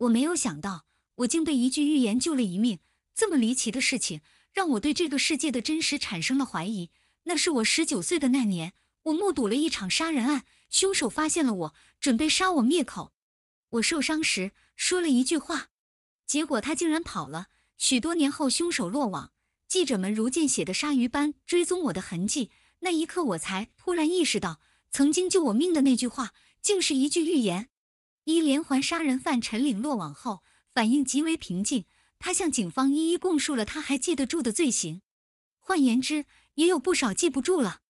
我没有想到，我竟被一句预言救了一命。这么离奇的事情，让我对这个世界的真实产生了怀疑。那是我十九岁的那年，我目睹了一场杀人案，凶手发现了我，准备杀我灭口。我受伤时说了一句话，结果他竟然跑了。许多年后，凶手落网，记者们如见血的鲨鱼般追踪我的痕迹。那一刻，我才突然意识到，曾经救我命的那句话，竟是一句预言。一连环杀人犯陈岭落网后，反应极为平静。他向警方一一供述了他还记得住的罪行，换言之，也有不少记不住了。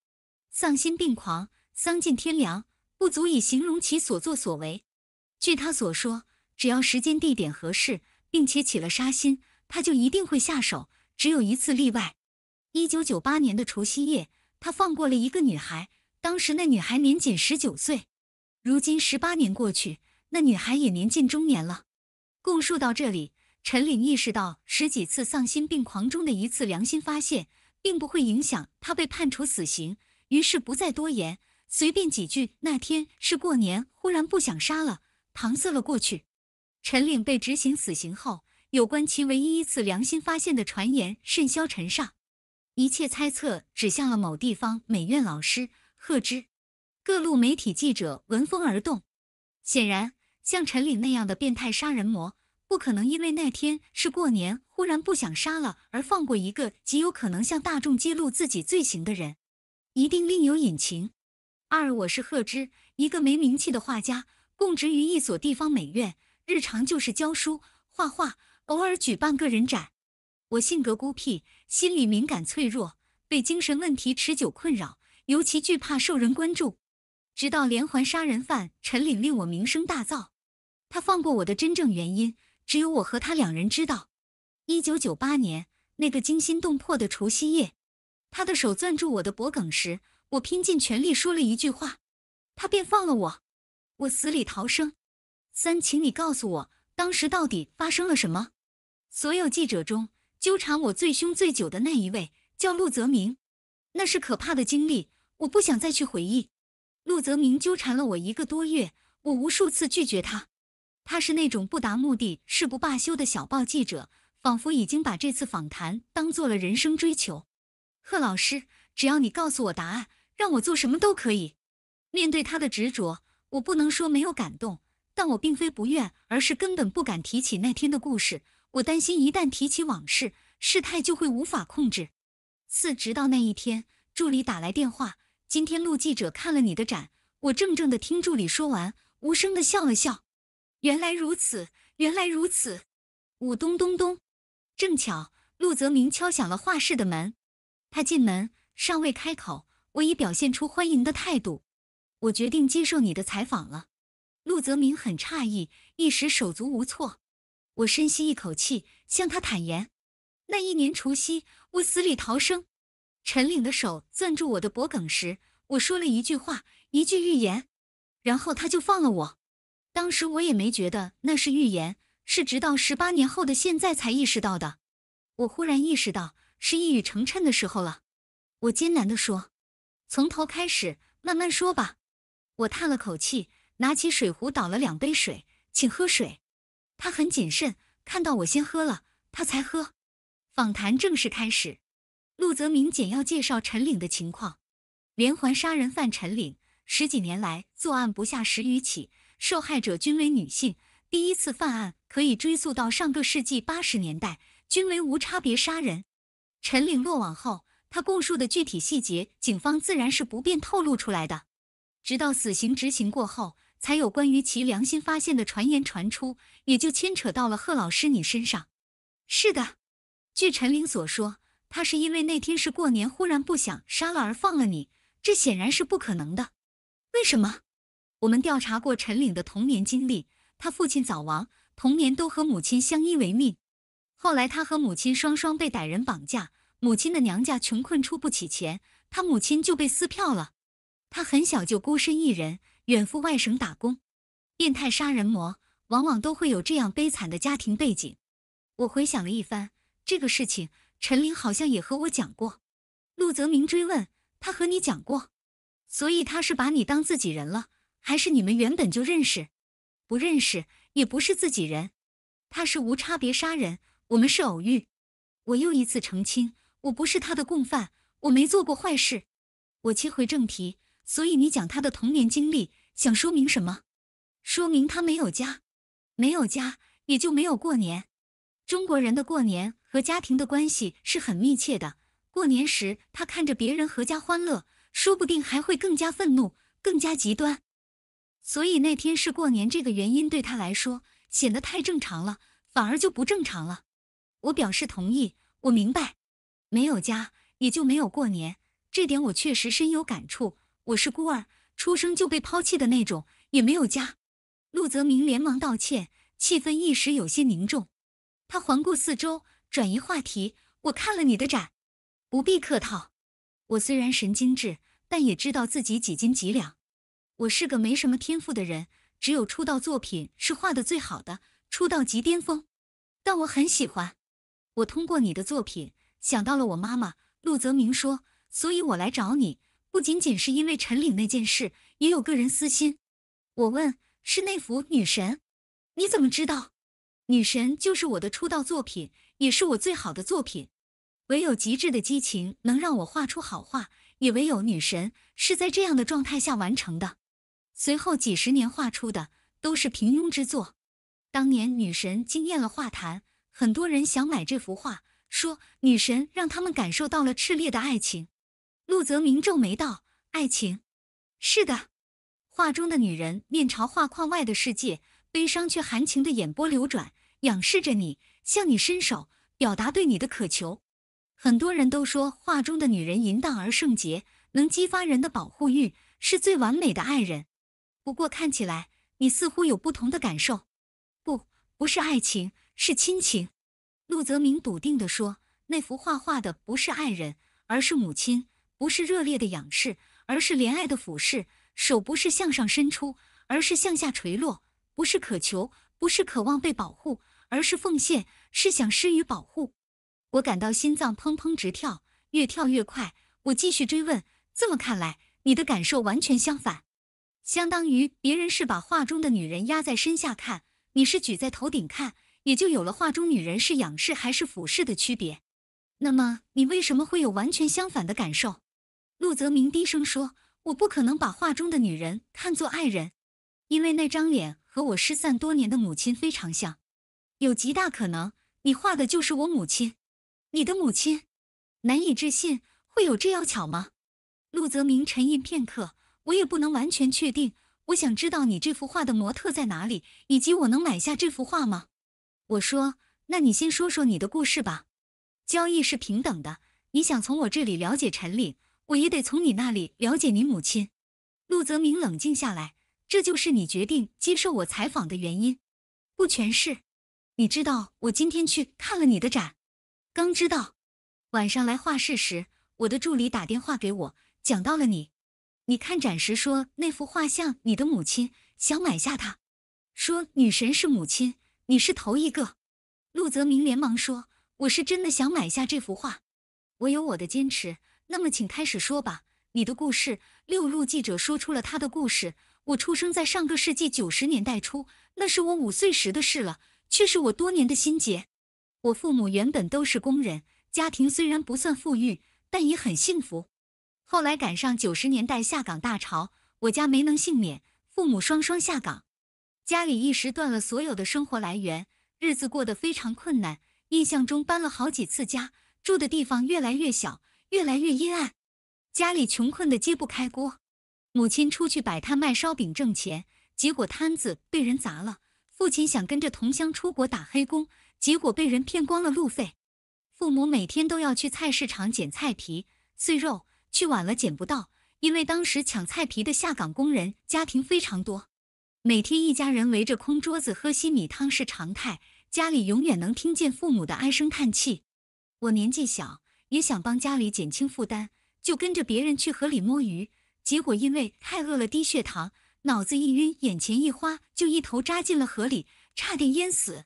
丧心病狂、丧尽天良，不足以形容其所作所为。据他所说，只要时间、地点合适，并且起了杀心，他就一定会下手。只有一次例外：一九九八年的除夕夜，他放过了一个女孩。当时那女孩年仅十九岁，如今十八年过去。那女孩也年近中年了。供述到这里，陈岭意识到十几次丧心病狂中的一次良心发现，并不会影响他被判处死刑，于是不再多言，随便几句。那天是过年，忽然不想杀了，搪塞了过去。陈岭被执行死刑后，有关其唯一一次良心发现的传言甚嚣尘上，一切猜测指向了某地方美院老师贺知。各路媒体记者闻风而动，显然。像陈岭那样的变态杀人魔，不可能因为那天是过年，忽然不想杀了而放过一个极有可能向大众揭露自己罪行的人，一定另有隐情。二，我是贺知，一个没名气的画家，供职于一所地方美院，日常就是教书、画画，偶尔举办个人展。我性格孤僻，心理敏感脆弱，被精神问题持久困扰，尤其惧怕受人关注。直到连环杀人犯陈岭令我名声大噪。他放过我的真正原因，只有我和他两人知道。一九九八年那个惊心动魄的除夕夜，他的手攥住我的脖梗时，我拼尽全力说了一句话，他便放了我，我死里逃生。三，请你告诉我，当时到底发生了什么？所有记者中，纠缠我最凶最久的那一位叫陆泽明，那是可怕的经历，我不想再去回忆。陆泽明纠缠了我一个多月，我无数次拒绝他。他是那种不达目的誓不罢休的小报记者，仿佛已经把这次访谈当做了人生追求。贺老师，只要你告诉我答案，让我做什么都可以。面对他的执着，我不能说没有感动，但我并非不愿，而是根本不敢提起那天的故事。我担心一旦提起往事，事态就会无法控制。四，直到那一天，助理打来电话，今天陆记者看了你的展。我怔怔地听助理说完，无声地笑了笑。原来如此，原来如此。五咚咚咚，正巧陆泽明敲响了画室的门。他进门尚未开口，我已表现出欢迎的态度。我决定接受你的采访了。陆泽明很诧异，一时手足无措。我深吸一口气，向他坦言：那一年除夕，我死里逃生。陈岭的手攥住我的脖梗时，我说了一句话，一句预言。然后他就放了我。当时我也没觉得那是预言，是直到十八年后的现在才意识到的。我忽然意识到是一语成谶的时候了。我艰难地说：“从头开始，慢慢说吧。”我叹了口气，拿起水壶倒了两杯水，请喝水。他很谨慎，看到我先喝了，他才喝。访谈正式开始。陆泽明简要介绍陈岭的情况：连环杀人犯陈岭，十几年来作案不下十余起。受害者均为女性，第一次犯案可以追溯到上个世纪八十年代，均为无差别杀人。陈岭落网后，他供述的具体细节，警方自然是不便透露出来的。直到死刑执行过后，才有关于其良心发现的传言传出，也就牵扯到了贺老师你身上。是的，据陈岭所说，他是因为那天是过年，忽然不想杀了而放了你，这显然是不可能的。为什么？我们调查过陈岭的童年经历，他父亲早亡，童年都和母亲相依为命。后来他和母亲双双被歹人绑架，母亲的娘家穷困出不起钱，他母亲就被撕票了。他很小就孤身一人远赴外省打工。变态杀人魔往往都会有这样悲惨的家庭背景。我回想了一番这个事情，陈岭好像也和我讲过。陆泽明追问他和你讲过，所以他是把你当自己人了。还是你们原本就认识，不认识也不是自己人。他是无差别杀人，我们是偶遇。我又一次澄清，我不是他的共犯，我没做过坏事。我切回正题，所以你讲他的童年经历，想说明什么？说明他没有家，没有家也就没有过年。中国人的过年和家庭的关系是很密切的。过年时他看着别人合家欢乐，说不定还会更加愤怒，更加极端。所以那天是过年，这个原因对他来说显得太正常了，反而就不正常了。我表示同意，我明白，没有家也就没有过年，这点我确实深有感触。我是孤儿，出生就被抛弃的那种，也没有家。陆泽明连忙道歉，气氛一时有些凝重。他环顾四周，转移话题：“我看了你的展，不必客套。我虽然神经质，但也知道自己几斤几两。”我是个没什么天赋的人，只有出道作品是画的最好的，出道即巅峰，但我很喜欢。我通过你的作品想到了我妈妈。陆泽明说，所以我来找你，不仅仅是因为陈岭那件事，也有个人私心。我问，是那幅女神？你怎么知道？女神就是我的出道作品，也是我最好的作品。唯有极致的激情能让我画出好画，也唯有女神是在这样的状态下完成的。随后几十年画出的都是平庸之作。当年女神惊艳了画坛，很多人想买这幅画，说女神让他们感受到了炽烈的爱情。陆泽明皱眉道：“爱情？是的，画中的女人面朝画框外的世界，悲伤却含情的眼波流转，仰视着你，向你伸手，表达对你的渴求。很多人都说，画中的女人淫荡而圣洁，能激发人的保护欲，是最完美的爱人。”不过看起来，你似乎有不同的感受，不，不是爱情，是亲情。陆泽明笃定地说：“那幅画画的不是爱人，而是母亲；不是热烈的仰视，而是怜爱的俯视；手不是向上伸出，而是向下垂落；不是渴求，不是渴望被保护，而是奉献，是想施予保护。”我感到心脏砰砰直跳，越跳越快。我继续追问：“这么看来，你的感受完全相反。”相当于别人是把画中的女人压在身下看，你是举在头顶看，也就有了画中女人是仰视还是俯视的区别。那么你为什么会有完全相反的感受？陆泽明低声说：“我不可能把画中的女人看作爱人，因为那张脸和我失散多年的母亲非常像，有极大可能你画的就是我母亲，你的母亲。”难以置信，会有这样巧吗？陆泽明沉吟片刻。我也不能完全确定。我想知道你这幅画的模特在哪里，以及我能买下这幅画吗？我说，那你先说说你的故事吧。交易是平等的，你想从我这里了解陈岭，我也得从你那里了解你母亲。陆泽明冷静下来，这就是你决定接受我采访的原因？不全是。你知道我今天去看了你的展，刚知道。晚上来画室时，我的助理打电话给我，讲到了你。你看展时说那幅画像，你的母亲想买下它。说女神是母亲，你是头一个。陆泽明连忙说：“我是真的想买下这幅画，我有我的坚持。那么，请开始说吧，你的故事。”六路记者说出了他的故事：“我出生在上个世纪九十年代初，那是我五岁时的事了，却是我多年的心结。我父母原本都是工人，家庭虽然不算富裕，但也很幸福。”后来赶上九十年代下岗大潮，我家没能幸免，父母双双下岗，家里一时断了所有的生活来源，日子过得非常困难。印象中搬了好几次家，住的地方越来越小，越来越阴暗，家里穷困得揭不开锅。母亲出去摆摊卖烧饼挣钱，结果摊子被人砸了。父亲想跟着同乡出国打黑工，结果被人骗光了路费。父母每天都要去菜市场捡菜皮、碎肉。去晚了捡不到，因为当时抢菜皮的下岗工人家庭非常多，每天一家人围着空桌子喝稀米汤是常态，家里永远能听见父母的唉声叹气。我年纪小，也想帮家里减轻负担，就跟着别人去河里摸鱼，结果因为太饿了低血糖，脑子一晕，眼前一花，就一头扎进了河里，差点淹死。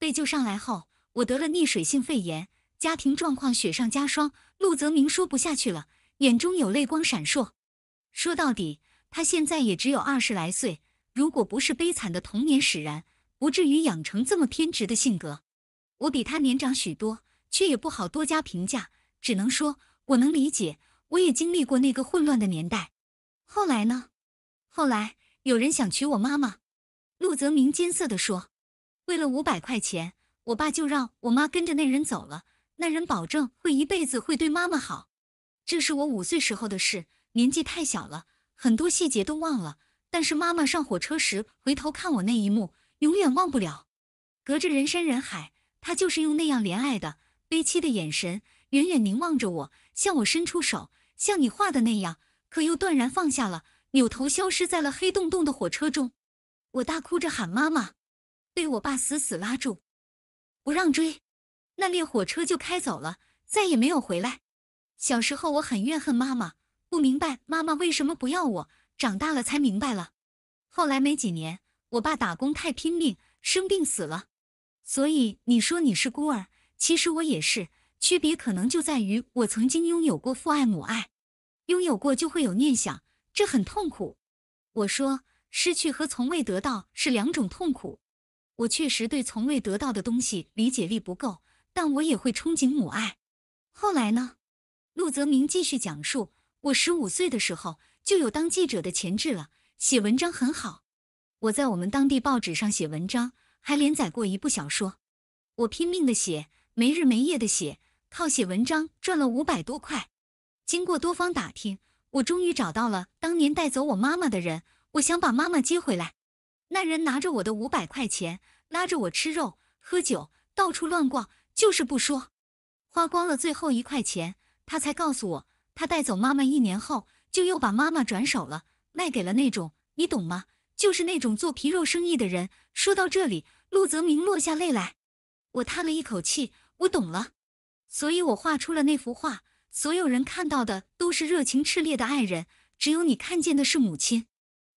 被救上来后，我得了溺水性肺炎，家庭状况雪上加霜。陆泽明说不下去了。眼中有泪光闪烁。说到底，他现在也只有二十来岁，如果不是悲惨的童年使然，不至于养成这么偏执的性格。我比他年长许多，却也不好多加评价，只能说我能理解。我也经历过那个混乱的年代。后来呢？后来有人想娶我妈妈。陆泽明艰涩的说：“为了五百块钱，我爸就让我妈跟着那人走了。那人保证会一辈子会对妈妈好。”这是我五岁时候的事，年纪太小了，很多细节都忘了。但是妈妈上火车时回头看我那一幕，永远忘不了。隔着人山人海，她就是用那样怜爱的、悲戚的眼神，远远凝望着我，向我伸出手，像你画的那样，可又断然放下了，扭头消失在了黑洞洞的火车中。我大哭着喊妈妈，被我爸死死拉住，不让追。那列火车就开走了，再也没有回来。小时候我很怨恨妈妈，不明白妈妈为什么不要我。长大了才明白了。后来没几年，我爸打工太拼命，生病死了。所以你说你是孤儿，其实我也是，区别可能就在于我曾经拥有过父爱母爱，拥有过就会有念想，这很痛苦。我说失去和从未得到是两种痛苦。我确实对从未得到的东西理解力不够，但我也会憧憬母爱。后来呢？陆泽明继续讲述：“我十五岁的时候就有当记者的潜质了，写文章很好。我在我们当地报纸上写文章，还连载过一部小说。我拼命地写，没日没夜地写，靠写文章赚了五百多块。经过多方打听，我终于找到了当年带走我妈妈的人。我想把妈妈接回来。那人拿着我的五百块钱，拉着我吃肉喝酒，到处乱逛，就是不说。花光了最后一块钱。”他才告诉我，他带走妈妈一年后，就又把妈妈转手了，卖给了那种你懂吗？就是那种做皮肉生意的人。说到这里，陆泽明落下泪来。我叹了一口气，我懂了。所以我画出了那幅画，所有人看到的都是热情炽烈的爱人，只有你看见的是母亲。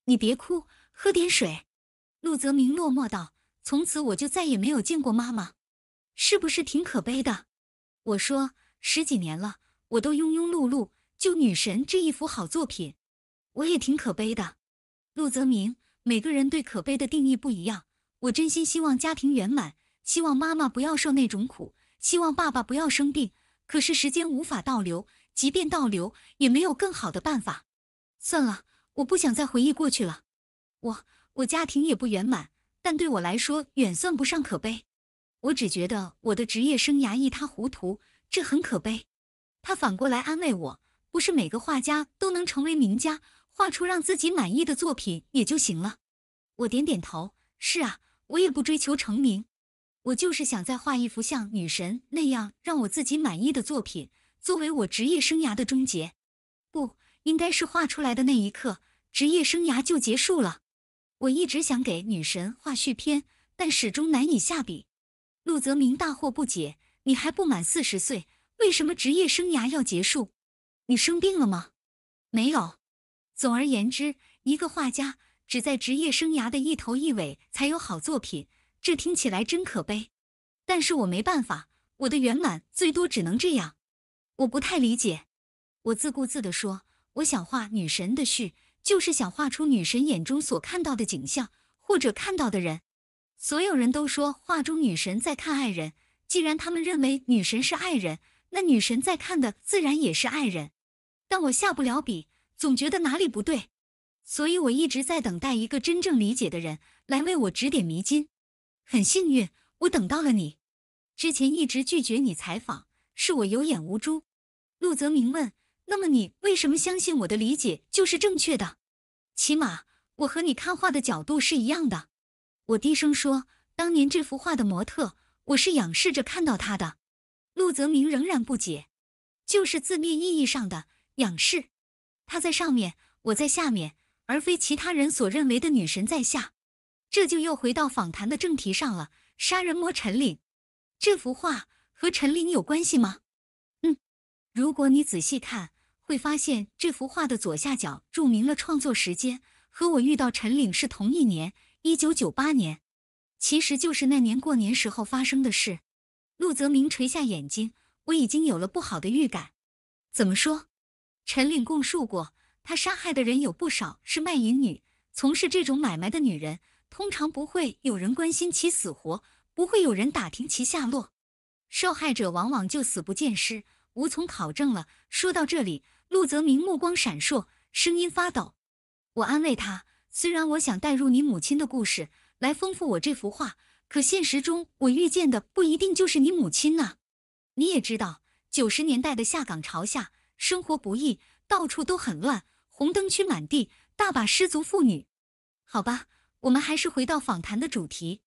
你别哭，喝点水。陆泽明落寞道：“从此我就再也没有见过妈妈，是不是挺可悲的？”我说：“十几年了。”我都庸庸碌碌，就女神这一幅好作品，我也挺可悲的。陆泽明，每个人对可悲的定义不一样。我真心希望家庭圆满，希望妈妈不要受那种苦，希望爸爸不要生病。可是时间无法倒流，即便倒流，也没有更好的办法。算了，我不想再回忆过去了。我我家庭也不圆满，但对我来说远算不上可悲。我只觉得我的职业生涯一塌糊涂，这很可悲。他反过来安慰我：“不是每个画家都能成为名家，画出让自己满意的作品也就行了。”我点点头：“是啊，我也不追求成名，我就是想再画一幅像女神那样让我自己满意的作品，作为我职业生涯的终结。不，应该是画出来的那一刻，职业生涯就结束了。”我一直想给女神画续篇，但始终难以下笔。陆泽明大惑不解：“你还不满四十岁。”为什么职业生涯要结束？你生病了吗？没有。总而言之，一个画家只在职业生涯的一头一尾才有好作品，这听起来真可悲。但是我没办法，我的圆满最多只能这样。我不太理解。我自顾自地说，我想画女神的序，就是想画出女神眼中所看到的景象或者看到的人。所有人都说画中女神在看爱人，既然他们认为女神是爱人。那女神在看的自然也是爱人，但我下不了笔，总觉得哪里不对，所以我一直在等待一个真正理解的人来为我指点迷津。很幸运，我等到了你。之前一直拒绝你采访，是我有眼无珠。陆泽明问：“那么你为什么相信我的理解就是正确的？起码我和你看画的角度是一样的。”我低声说：“当年这幅画的模特，我是仰视着看到他的。”陆泽明仍然不解，就是字面意义上的仰视，他在上面，我在下面，而非其他人所认为的女神在下。这就又回到访谈的正题上了。杀人魔陈岭，这幅画和陈岭有关系吗？嗯，如果你仔细看，会发现这幅画的左下角注明了创作时间和我遇到陈岭是同一年，一九九八年，其实就是那年过年时候发生的事。陆泽明垂下眼睛，我已经有了不好的预感。怎么说？陈岭供述过，他杀害的人有不少是卖淫女，从事这种买卖的女人，通常不会有人关心其死活，不会有人打听其下落，受害者往往就死不见尸，无从考证了。说到这里，陆泽明目光闪烁，声音发抖。我安慰他，虽然我想代入你母亲的故事来丰富我这幅画。可现实中，我遇见的不一定就是你母亲呢。你也知道，九十年代的下岗潮下，生活不易，到处都很乱，红灯区满地，大把失足妇女。好吧，我们还是回到访谈的主题。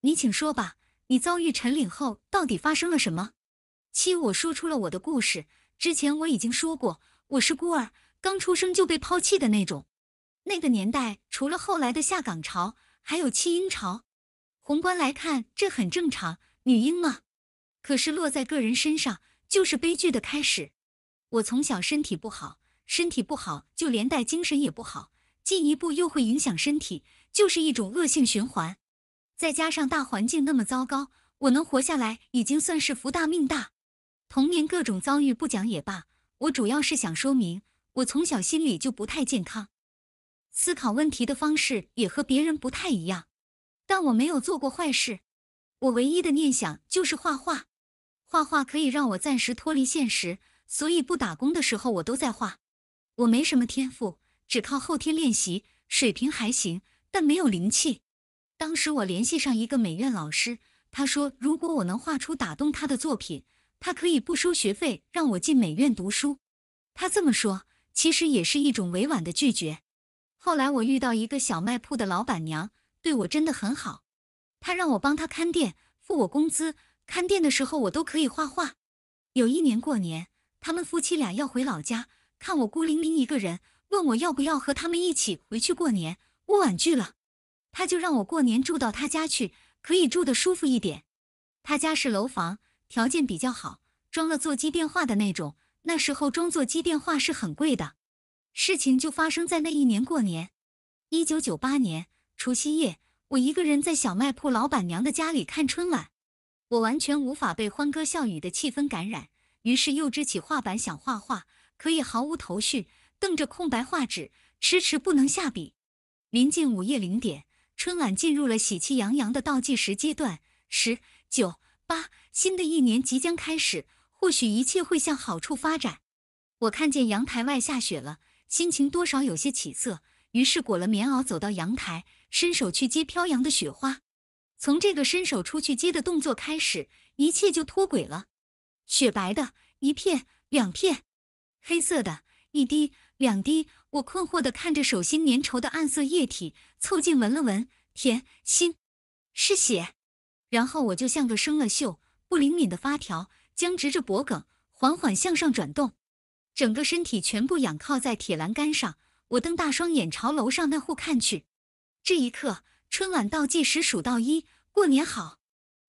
你请说吧，你遭遇陈岭后到底发生了什么？七，我说出了我的故事。之前我已经说过，我是孤儿，刚出生就被抛弃的那种。那个年代，除了后来的下岗潮，还有弃婴潮。宏观来看，这很正常，女婴嘛。可是落在个人身上，就是悲剧的开始。我从小身体不好，身体不好就连带精神也不好，进一步又会影响身体，就是一种恶性循环。再加上大环境那么糟糕，我能活下来已经算是福大命大。童年各种遭遇不讲也罢，我主要是想说明，我从小心里就不太健康，思考问题的方式也和别人不太一样。但我没有做过坏事，我唯一的念想就是画画，画画可以让我暂时脱离现实，所以不打工的时候我都在画。我没什么天赋，只靠后天练习，水平还行，但没有灵气。当时我联系上一个美院老师，他说如果我能画出打动他的作品，他可以不收学费让我进美院读书。他这么说，其实也是一种委婉的拒绝。后来我遇到一个小卖铺的老板娘。对我真的很好，他让我帮他看店，付我工资。看店的时候我都可以画画。有一年过年，他们夫妻俩要回老家，看我孤零零一个人，问我要不要和他们一起回去过年，我婉拒了。他就让我过年住到他家去，可以住的舒服一点。他家是楼房，条件比较好，装了座机电话的那种。那时候装座机电话是很贵的。事情就发生在那一年过年，一九九八年。除夕夜，我一个人在小卖铺老板娘的家里看春晚，我完全无法被欢歌笑语的气氛感染，于是又支起画板想画画，可也毫无头绪，瞪着空白画纸，迟迟不能下笔。临近午夜零点，春晚进入了喜气洋洋的倒计时阶段，十九八，新的一年即将开始，或许一切会向好处发展。我看见阳台外下雪了，心情多少有些起色，于是裹了棉袄走到阳台。伸手去接飘扬的雪花，从这个伸手出去接的动作开始，一切就脱轨了。雪白的一片，两片；黑色的一滴，两滴。我困惑的看着手心粘稠的暗色液体，凑近闻了闻，甜心，是血。然后我就像个生了锈、不灵敏的发条，僵直着脖颈，缓缓向上转动，整个身体全部仰靠在铁栏杆上。我瞪大双眼朝楼上那户看去。这一刻，春晚倒计时数到一，过年好！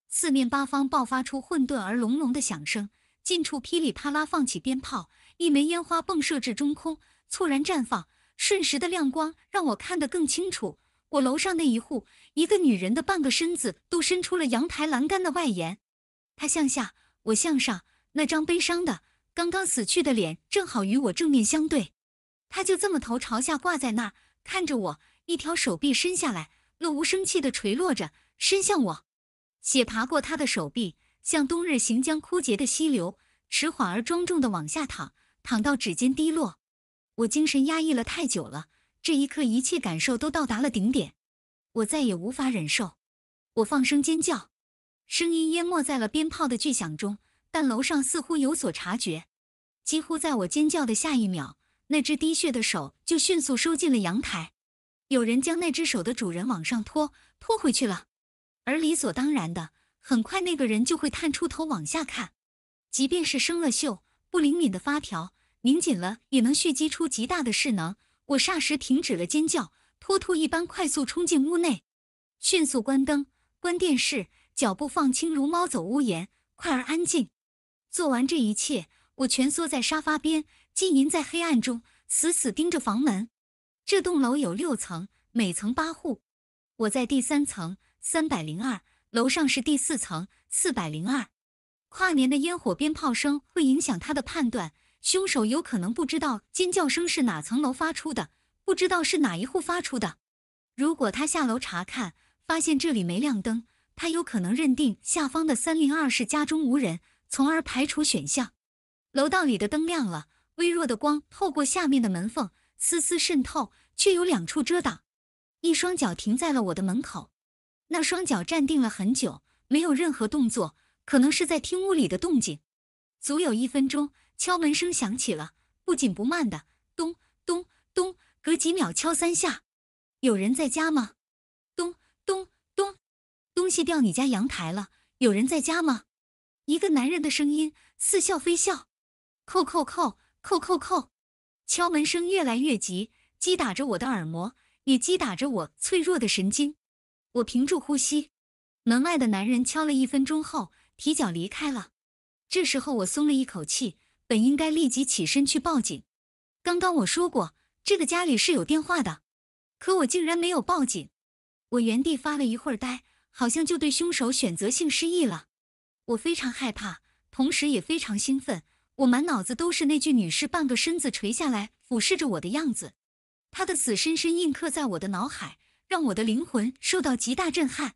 四面八方爆发出混沌而隆隆的响声，近处噼里啪啦放起鞭炮，一枚烟花迸射至中空，猝然绽放，瞬时的亮光让我看得更清楚。我楼上那一户，一个女人的半个身子都伸出了阳台栏杆的外沿，她向下，我向上，那张悲伤的刚刚死去的脸正好与我正面相对，她就这么头朝下挂在那儿看着我。一条手臂伸下来，怒无声气的垂落着，伸向我。血爬过他的手臂，像冬日行将枯竭的溪流，迟缓而庄重的往下淌，淌到指尖滴落。我精神压抑了太久了，这一刻一切感受都到达了顶点，我再也无法忍受。我放声尖叫，声音淹没在了鞭炮的巨响中。但楼上似乎有所察觉，几乎在我尖叫的下一秒，那只滴血的手就迅速收进了阳台。有人将那只手的主人往上拖，拖回去了。而理所当然的，很快那个人就会探出头往下看。即便是生了锈、不灵敏的发条拧紧了，也能蓄积出极大的势能。我霎时停止了尖叫，脱兔一般快速冲进屋内，迅速关灯、关电视，脚步放轻如猫走屋檐，快而安静。做完这一切，我蜷缩在沙发边，浸淫在黑暗中，死死盯着房门。这栋楼有六层，每层八户。我在第三层三百零二，楼上是第四层四百零二。跨年的烟火鞭炮声会影响他的判断，凶手有可能不知道尖叫声是哪层楼发出的，不知道是哪一户发出的。如果他下楼查看，发现这里没亮灯，他有可能认定下方的三零二是家中无人，从而排除选项。楼道里的灯亮了，微弱的光透过下面的门缝。丝丝渗透，却有两处遮挡。一双脚停在了我的门口，那双脚站定了很久，没有任何动作，可能是在听屋里的动静。足有一分钟，敲门声响起了，不紧不慢的，咚咚咚，隔几秒敲三下。有人在家吗？咚咚咚，东西掉你家阳台了，有人在家吗？一个男人的声音，似笑非笑，扣扣扣扣扣扣。敲门声越来越急，击打着我的耳膜，也击打着我脆弱的神经。我屏住呼吸。门外的男人敲了一分钟后，提脚离开了。这时候我松了一口气，本应该立即起身去报警。刚刚我说过，这个家里是有电话的，可我竟然没有报警。我原地发了一会儿呆，好像就对凶手选择性失忆了。我非常害怕，同时也非常兴奋。我满脑子都是那具女尸半个身子垂下来俯视着我的样子，她的死深深印刻在我的脑海，让我的灵魂受到极大震撼。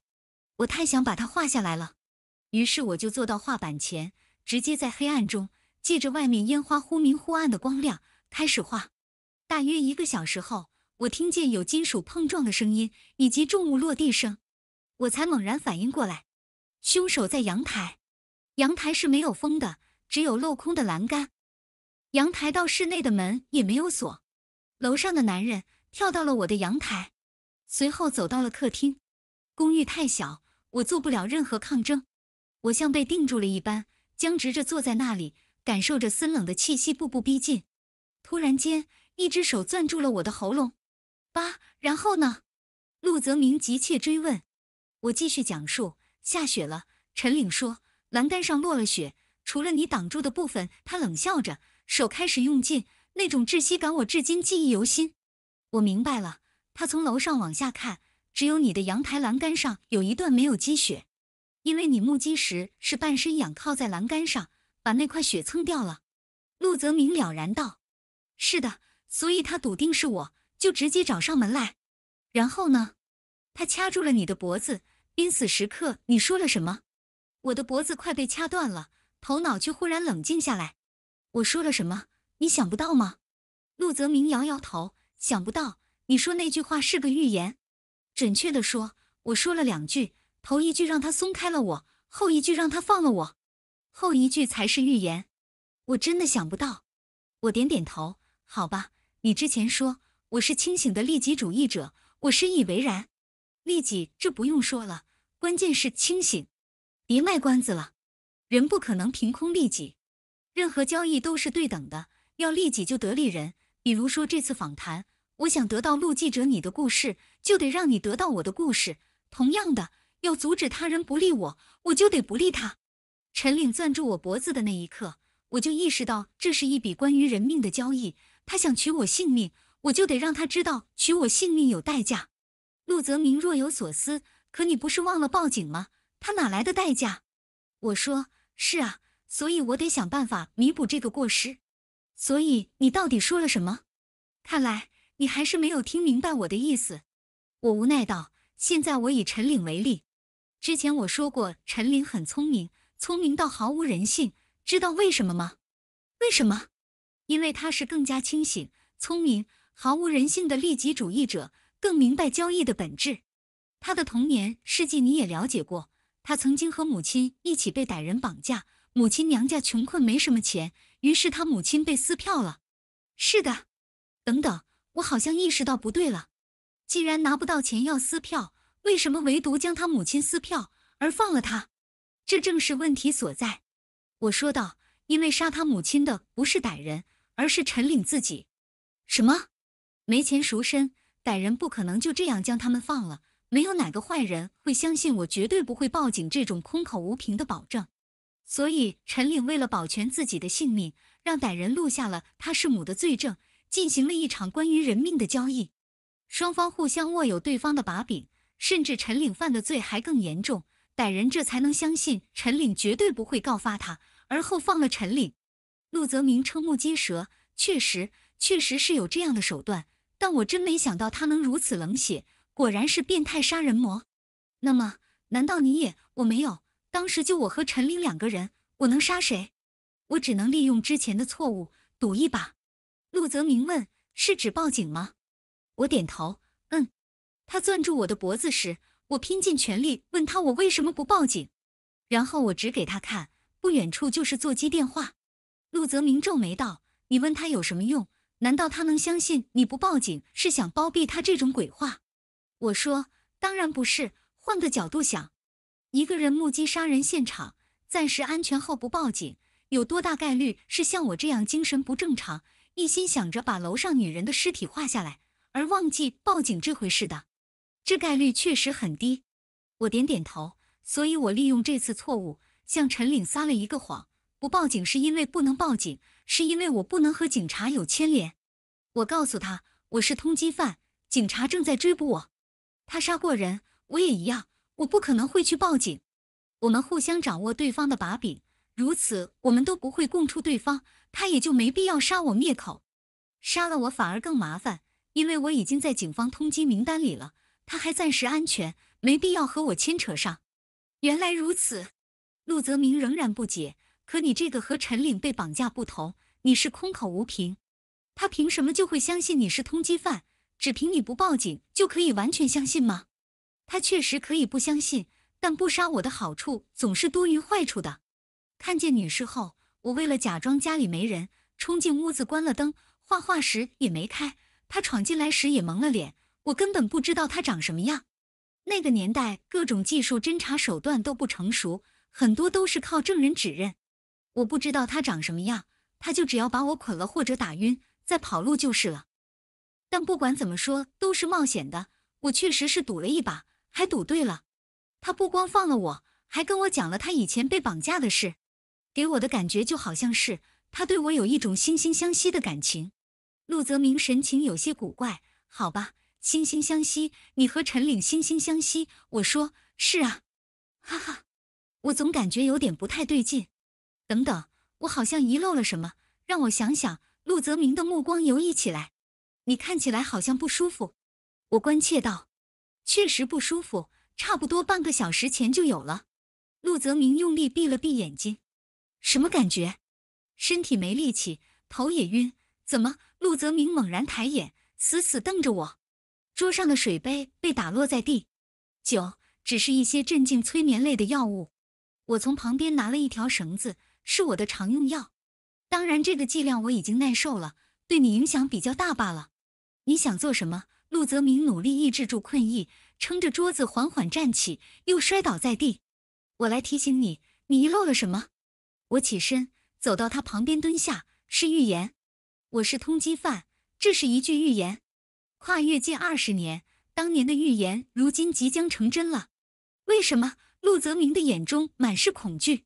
我太想把它画下来了，于是我就坐到画板前，直接在黑暗中借着外面烟花忽明忽暗的光亮开始画。大约一个小时后，我听见有金属碰撞的声音以及重物落地声，我才猛然反应过来，凶手在阳台，阳台是没有风的。只有镂空的栏杆，阳台到室内的门也没有锁。楼上的男人跳到了我的阳台，随后走到了客厅。公寓太小，我做不了任何抗争。我像被定住了一般，僵直着坐在那里，感受着森冷的气息步步逼近。突然间，一只手攥住了我的喉咙。八，然后呢？陆泽明急切追问。我继续讲述：下雪了，陈岭说，栏杆上落了雪。除了你挡住的部分，他冷笑着，手开始用劲，那种窒息感我至今记忆犹新。我明白了，他从楼上往下看，只有你的阳台栏杆上有一段没有积雪，因为你目击时是半身仰靠在栏杆上，把那块雪蹭掉了。陆泽明了然道：“是的，所以他笃定是我，就直接找上门来。然后呢？他掐住了你的脖子，濒死时刻你说了什么？我的脖子快被掐断了。”头脑却忽然冷静下来。我说了什么？你想不到吗？陆泽明摇摇头，想不到。你说那句话是个预言，准确的说，我说了两句，头一句让他松开了我，后一句让他放了我，后一句才是预言。我真的想不到。我点点头，好吧。你之前说我是清醒的利己主义者，我深以为然。利己这不用说了，关键是清醒。别卖关子了。人不可能凭空利己，任何交易都是对等的。要利己就得利人。比如说这次访谈，我想得到陆记者你的故事，就得让你得到我的故事。同样的，要阻止他人不利我，我就得不利他。陈岭攥住我脖子的那一刻，我就意识到这是一笔关于人命的交易。他想取我性命，我就得让他知道取我性命有代价。陆泽明若有所思。可你不是忘了报警吗？他哪来的代价？我说。是啊，所以我得想办法弥补这个过失。所以你到底说了什么？看来你还是没有听明白我的意思。我无奈道：“现在我以陈岭为例，之前我说过，陈岭很聪明，聪明到毫无人性。知道为什么吗？为什么？因为他是更加清醒、聪明、毫无人性的利己主义者，更明白交易的本质。他的童年事迹你也了解过。”他曾经和母亲一起被歹人绑架，母亲娘家穷困，没什么钱，于是他母亲被撕票了。是的，等等，我好像意识到不对了。既然拿不到钱要撕票，为什么唯独将他母亲撕票而放了他？这正是问题所在。我说道：“因为杀他母亲的不是歹人，而是陈岭自己。”什么？没钱赎身，歹人不可能就这样将他们放了。没有哪个坏人会相信我绝对不会报警这种空口无凭的保证，所以陈岭为了保全自己的性命，让歹人录下了他弑母的罪证，进行了一场关于人命的交易。双方互相握有对方的把柄，甚至陈岭犯的罪还更严重，歹人这才能相信陈岭绝对不会告发他，而后放了陈岭。陆泽明瞠目结舌，确实，确实是有这样的手段，但我真没想到他能如此冷血。果然是变态杀人魔，那么难道你也我没有？当时就我和陈琳两个人，我能杀谁？我只能利用之前的错误赌一把。陆泽明问：“是指报警吗？”我点头，嗯。他攥住我的脖子时，我拼尽全力问他：“我为什么不报警？”然后我指给他看，不远处就是座机电话。陆泽明皱眉道：“你问他有什么用？难道他能相信你不报警是想包庇他这种鬼话？”我说：“当然不是。换个角度想，一个人目击杀人现场，暂时安全后不报警，有多大概率是像我这样精神不正常，一心想着把楼上女人的尸体画下来，而忘记报警这回事的？这概率确实很低。”我点点头。所以我利用这次错误，向陈岭撒了一个谎：不报警是因为不能报警，是因为我不能和警察有牵连。我告诉他，我是通缉犯，警察正在追捕我。他杀过人，我也一样，我不可能会去报警。我们互相掌握对方的把柄，如此我们都不会供出对方，他也就没必要杀我灭口。杀了我反而更麻烦，因为我已经在警方通缉名单里了，他还暂时安全，没必要和我牵扯上。原来如此，陆泽明仍然不解。可你这个和陈岭被绑架不同，你是空口无凭，他凭什么就会相信你是通缉犯？只凭你不报警就可以完全相信吗？他确实可以不相信，但不杀我的好处总是多于坏处的。看见女士后，我为了假装家里没人，冲进屋子关了灯，画画时也没开。他闯进来时也蒙了脸，我根本不知道他长什么样。那个年代各种技术侦查手段都不成熟，很多都是靠证人指认。我不知道他长什么样，他就只要把我捆了或者打晕，再跑路就是了。但不管怎么说，都是冒险的。我确实是赌了一把，还赌对了。他不光放了我，还跟我讲了他以前被绑架的事，给我的感觉就好像是他对我有一种惺惺相惜的感情。陆泽明神情有些古怪。好吧，惺惺相惜，你和陈岭惺惺相惜。我说是啊，哈哈，我总感觉有点不太对劲。等等，我好像遗漏了什么，让我想想。陆泽明的目光游移起来。你看起来好像不舒服，我关切道。确实不舒服，差不多半个小时前就有了。陆泽明用力闭了闭眼睛，什么感觉？身体没力气，头也晕。怎么？陆泽明猛然抬眼，死死瞪着我。桌上的水杯被打落在地。酒只是一些镇静催眠类的药物。我从旁边拿了一条绳子，是我的常用药。当然，这个剂量我已经耐受了，对你影响比较大罢了。你想做什么？陆泽明努力抑制住困意，撑着桌子缓缓站起，又摔倒在地。我来提醒你，你遗漏了什么？我起身走到他旁边蹲下，是预言。我是通缉犯，这是一句预言。跨越近二十年，当年的预言如今即将成真了。为什么？陆泽明的眼中满是恐惧。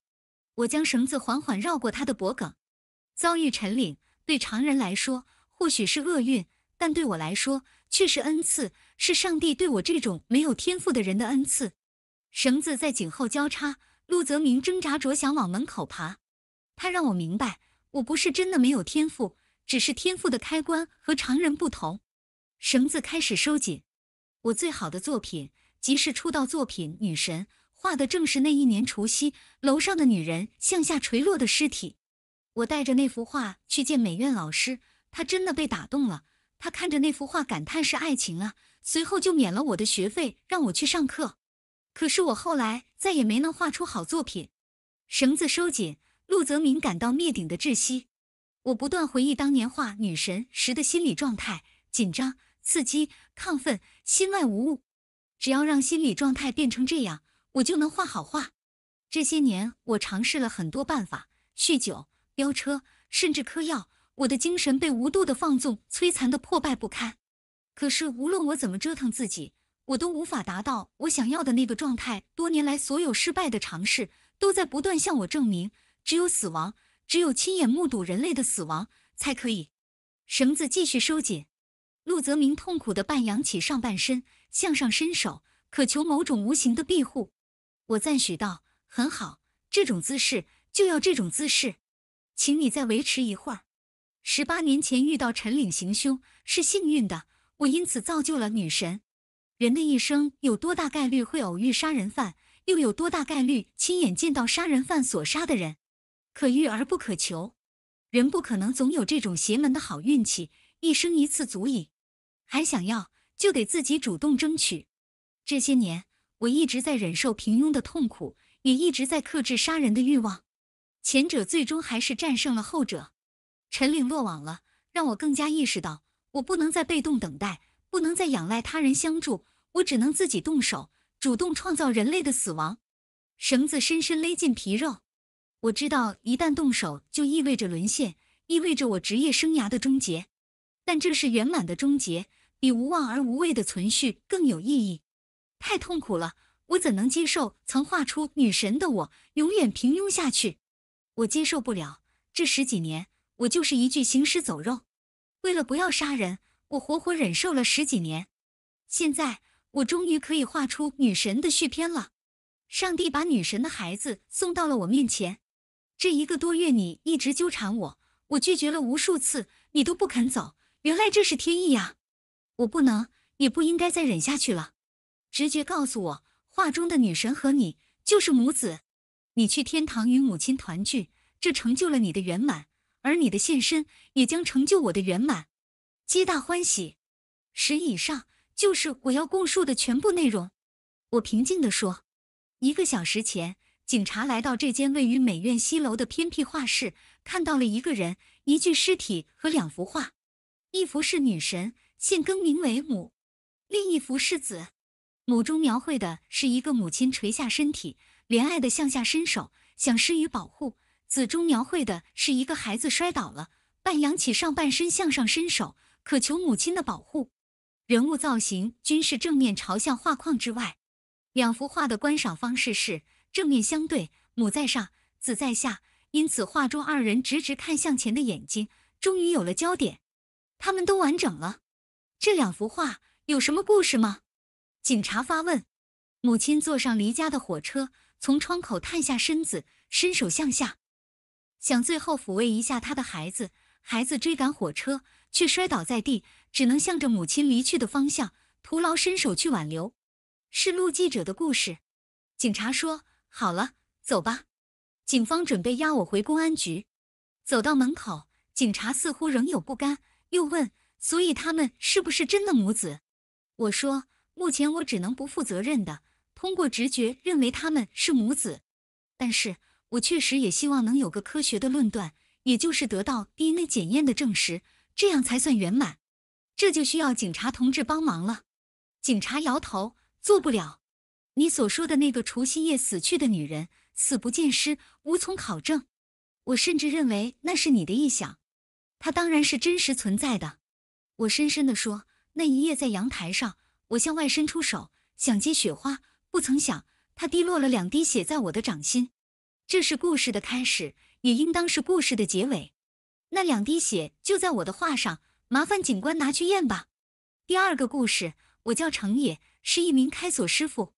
我将绳子缓缓绕过他的脖颈。遭遇陈岭，对常人来说或许是厄运。但对我来说却是恩赐，是上帝对我这种没有天赋的人的恩赐。绳子在颈后交叉，陆泽明挣扎着想往门口爬。他让我明白，我不是真的没有天赋，只是天赋的开关和常人不同。绳子开始收紧。我最好的作品，即是出道作品《女神》，画的正是那一年除夕楼上的女人向下垂落的尸体。我带着那幅画去见美院老师，他真的被打动了。他看着那幅画，感叹是爱情啊。随后就免了我的学费，让我去上课。可是我后来再也没能画出好作品。绳子收紧，陆泽明感到灭顶的窒息。我不断回忆当年画女神时的心理状态：紧张、刺激、亢奋，心外无物。只要让心理状态变成这样，我就能画好画。这些年，我尝试了很多办法：酗酒、飙车，甚至嗑药。我的精神被无度的放纵摧残的破败不堪，可是无论我怎么折腾自己，我都无法达到我想要的那个状态。多年来所有失败的尝试都在不断向我证明，只有死亡，只有亲眼目睹人类的死亡，才可以。绳子继续收紧，陆泽明痛苦地半仰起上半身，向上伸手，渴求某种无形的庇护。我赞许道：“很好，这种姿势就要这种姿势，请你再维持一会儿。”十八年前遇到陈岭行凶是幸运的，我因此造就了女神。人的一生有多大概率会偶遇杀人犯，又有多大概率亲眼见到杀人犯所杀的人？可遇而不可求，人不可能总有这种邪门的好运气，一生一次足矣。还想要，就得自己主动争取。这些年，我一直在忍受平庸的痛苦，也一直在克制杀人的欲望，前者最终还是战胜了后者。陈岭落网了，让我更加意识到，我不能再被动等待，不能再仰赖他人相助，我只能自己动手，主动创造人类的死亡。绳子深深勒进皮肉，我知道，一旦动手，就意味着沦陷，意味着我职业生涯的终结。但这是圆满的终结，比无望而无畏的存续更有意义。太痛苦了，我怎能接受曾画出女神的我永远平庸下去？我接受不了这十几年。我就是一具行尸走肉，为了不要杀人，我活活忍受了十几年。现在我终于可以画出女神的续篇了。上帝把女神的孩子送到了我面前。这一个多月你一直纠缠我，我拒绝了无数次，你都不肯走。原来这是天意呀！我不能，也不应该再忍下去了。直觉告诉我，画中的女神和你就是母子。你去天堂与母亲团聚，这成就了你的圆满。而你的现身也将成就我的圆满，皆大欢喜。十以上就是我要供述的全部内容。我平静地说：“一个小时前，警察来到这间位于美院西楼的偏僻画室，看到了一个人、一具尸体和两幅画。一幅是女神，现更名为母；另一幅是子。母中描绘的是一个母亲垂下身体，怜爱的向下伸手，想施予保护。”子中描绘的是一个孩子摔倒了，半仰起上半身向上伸手，渴求母亲的保护。人物造型均是正面朝向画框之外。两幅画的观赏方式是正面相对，母在上，子在下。因此，画中二人直直看向前的眼睛终于有了焦点，他们都完整了。这两幅画有什么故事吗？警察发问。母亲坐上离家的火车，从窗口探下身子，伸手向下。想最后抚慰一下他的孩子，孩子追赶火车，却摔倒在地，只能向着母亲离去的方向徒劳伸手去挽留。是路记者的故事。警察说：“好了，走吧。”警方准备押我回公安局。走到门口，警察似乎仍有不甘，又问：“所以他们是不是真的母子？”我说：“目前我只能不负责任的通过直觉认为他们是母子，但是。”我确实也希望能有个科学的论断，也就是得到 DNA 检验的证实，这样才算圆满。这就需要警察同志帮忙了。警察摇头，做不了。你所说的那个除夕夜死去的女人，死不见尸，无从考证。我甚至认为那是你的臆想。她当然是真实存在的。我深深的说，那一夜在阳台上，我向外伸出手，想接雪花，不曾想，她滴落了两滴血在我的掌心。这是故事的开始，也应当是故事的结尾。那两滴血就在我的画上，麻烦警官拿去验吧。第二个故事，我叫程野，是一名开锁师傅。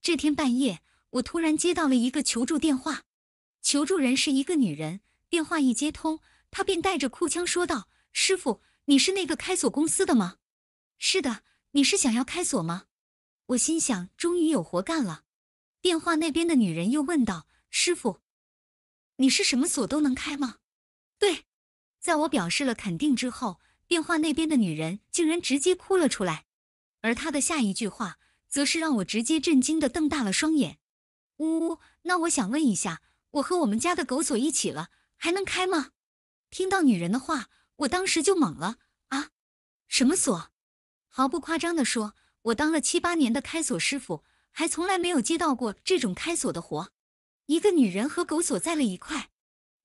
这天半夜，我突然接到了一个求助电话。求助人是一个女人，电话一接通，她便带着哭腔说道：“师傅，你是那个开锁公司的吗？”“是的，你是想要开锁吗？”我心想，终于有活干了。电话那边的女人又问道。师傅，你是什么锁都能开吗？对，在我表示了肯定之后，电话那边的女人竟然直接哭了出来，而她的下一句话，则是让我直接震惊的瞪大了双眼。呜呜，那我想问一下，我和我们家的狗锁一起了，还能开吗？听到女人的话，我当时就懵了啊！什么锁？毫不夸张的说，我当了七八年的开锁师傅，还从来没有接到过这种开锁的活。一个女人和狗锁在了一块，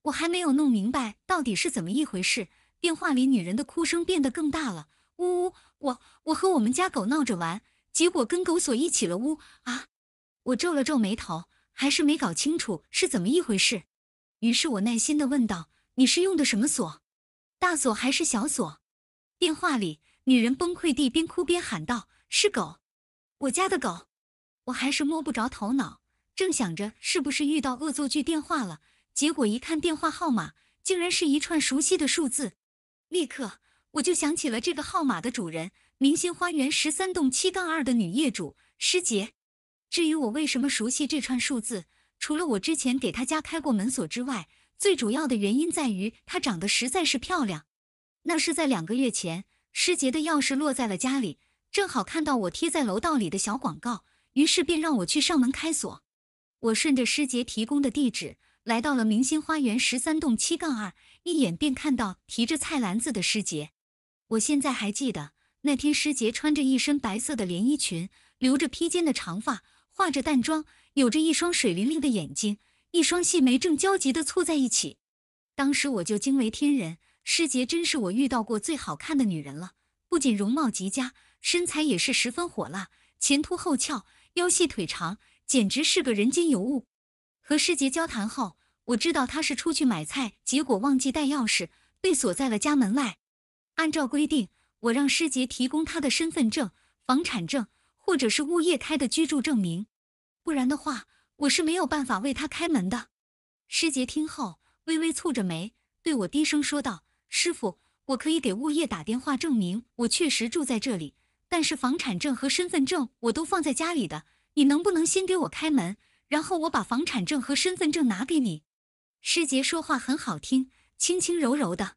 我还没有弄明白到底是怎么一回事。电话里女人的哭声变得更大了，呜呜，我我和我们家狗闹着玩，结果跟狗锁一起了，呜啊！我皱了皱眉头，还是没搞清楚是怎么一回事。于是我耐心地问道：“你是用的什么锁？大锁还是小锁？”电话里女人崩溃地边哭边喊道：“是狗，我家的狗。”我还是摸不着头脑。正想着是不是遇到恶作剧电话了，结果一看电话号码，竟然是一串熟悉的数字，立刻我就想起了这个号码的主人——明星花园十三栋七杠二的女业主师姐。至于我为什么熟悉这串数字，除了我之前给她家开过门锁之外，最主要的原因在于她长得实在是漂亮。那是在两个月前，师姐的钥匙落在了家里，正好看到我贴在楼道里的小广告，于是便让我去上门开锁。我顺着师姐提供的地址来到了明星花园十三栋七杠二，一眼便看到提着菜篮子的师姐。我现在还记得那天师姐穿着一身白色的连衣裙，留着披肩的长发，化着淡妆，有着一双水灵灵的眼睛，一双细眉正焦急地蹙在一起。当时我就惊为天人，师姐真是我遇到过最好看的女人了。不仅容貌极佳，身材也是十分火辣，前凸后翘，腰细腿长。简直是个人间尤物。和师杰交谈后，我知道他是出去买菜，结果忘记带钥匙，被锁在了家门外。按照规定，我让师杰提供他的身份证、房产证或者是物业开的居住证明，不然的话，我是没有办法为他开门的。师杰听后微微蹙着眉，对我低声说道：“师傅，我可以给物业打电话证明我确实住在这里，但是房产证和身份证我都放在家里的。”你能不能先给我开门，然后我把房产证和身份证拿给你？师姐说话很好听，轻轻柔柔的。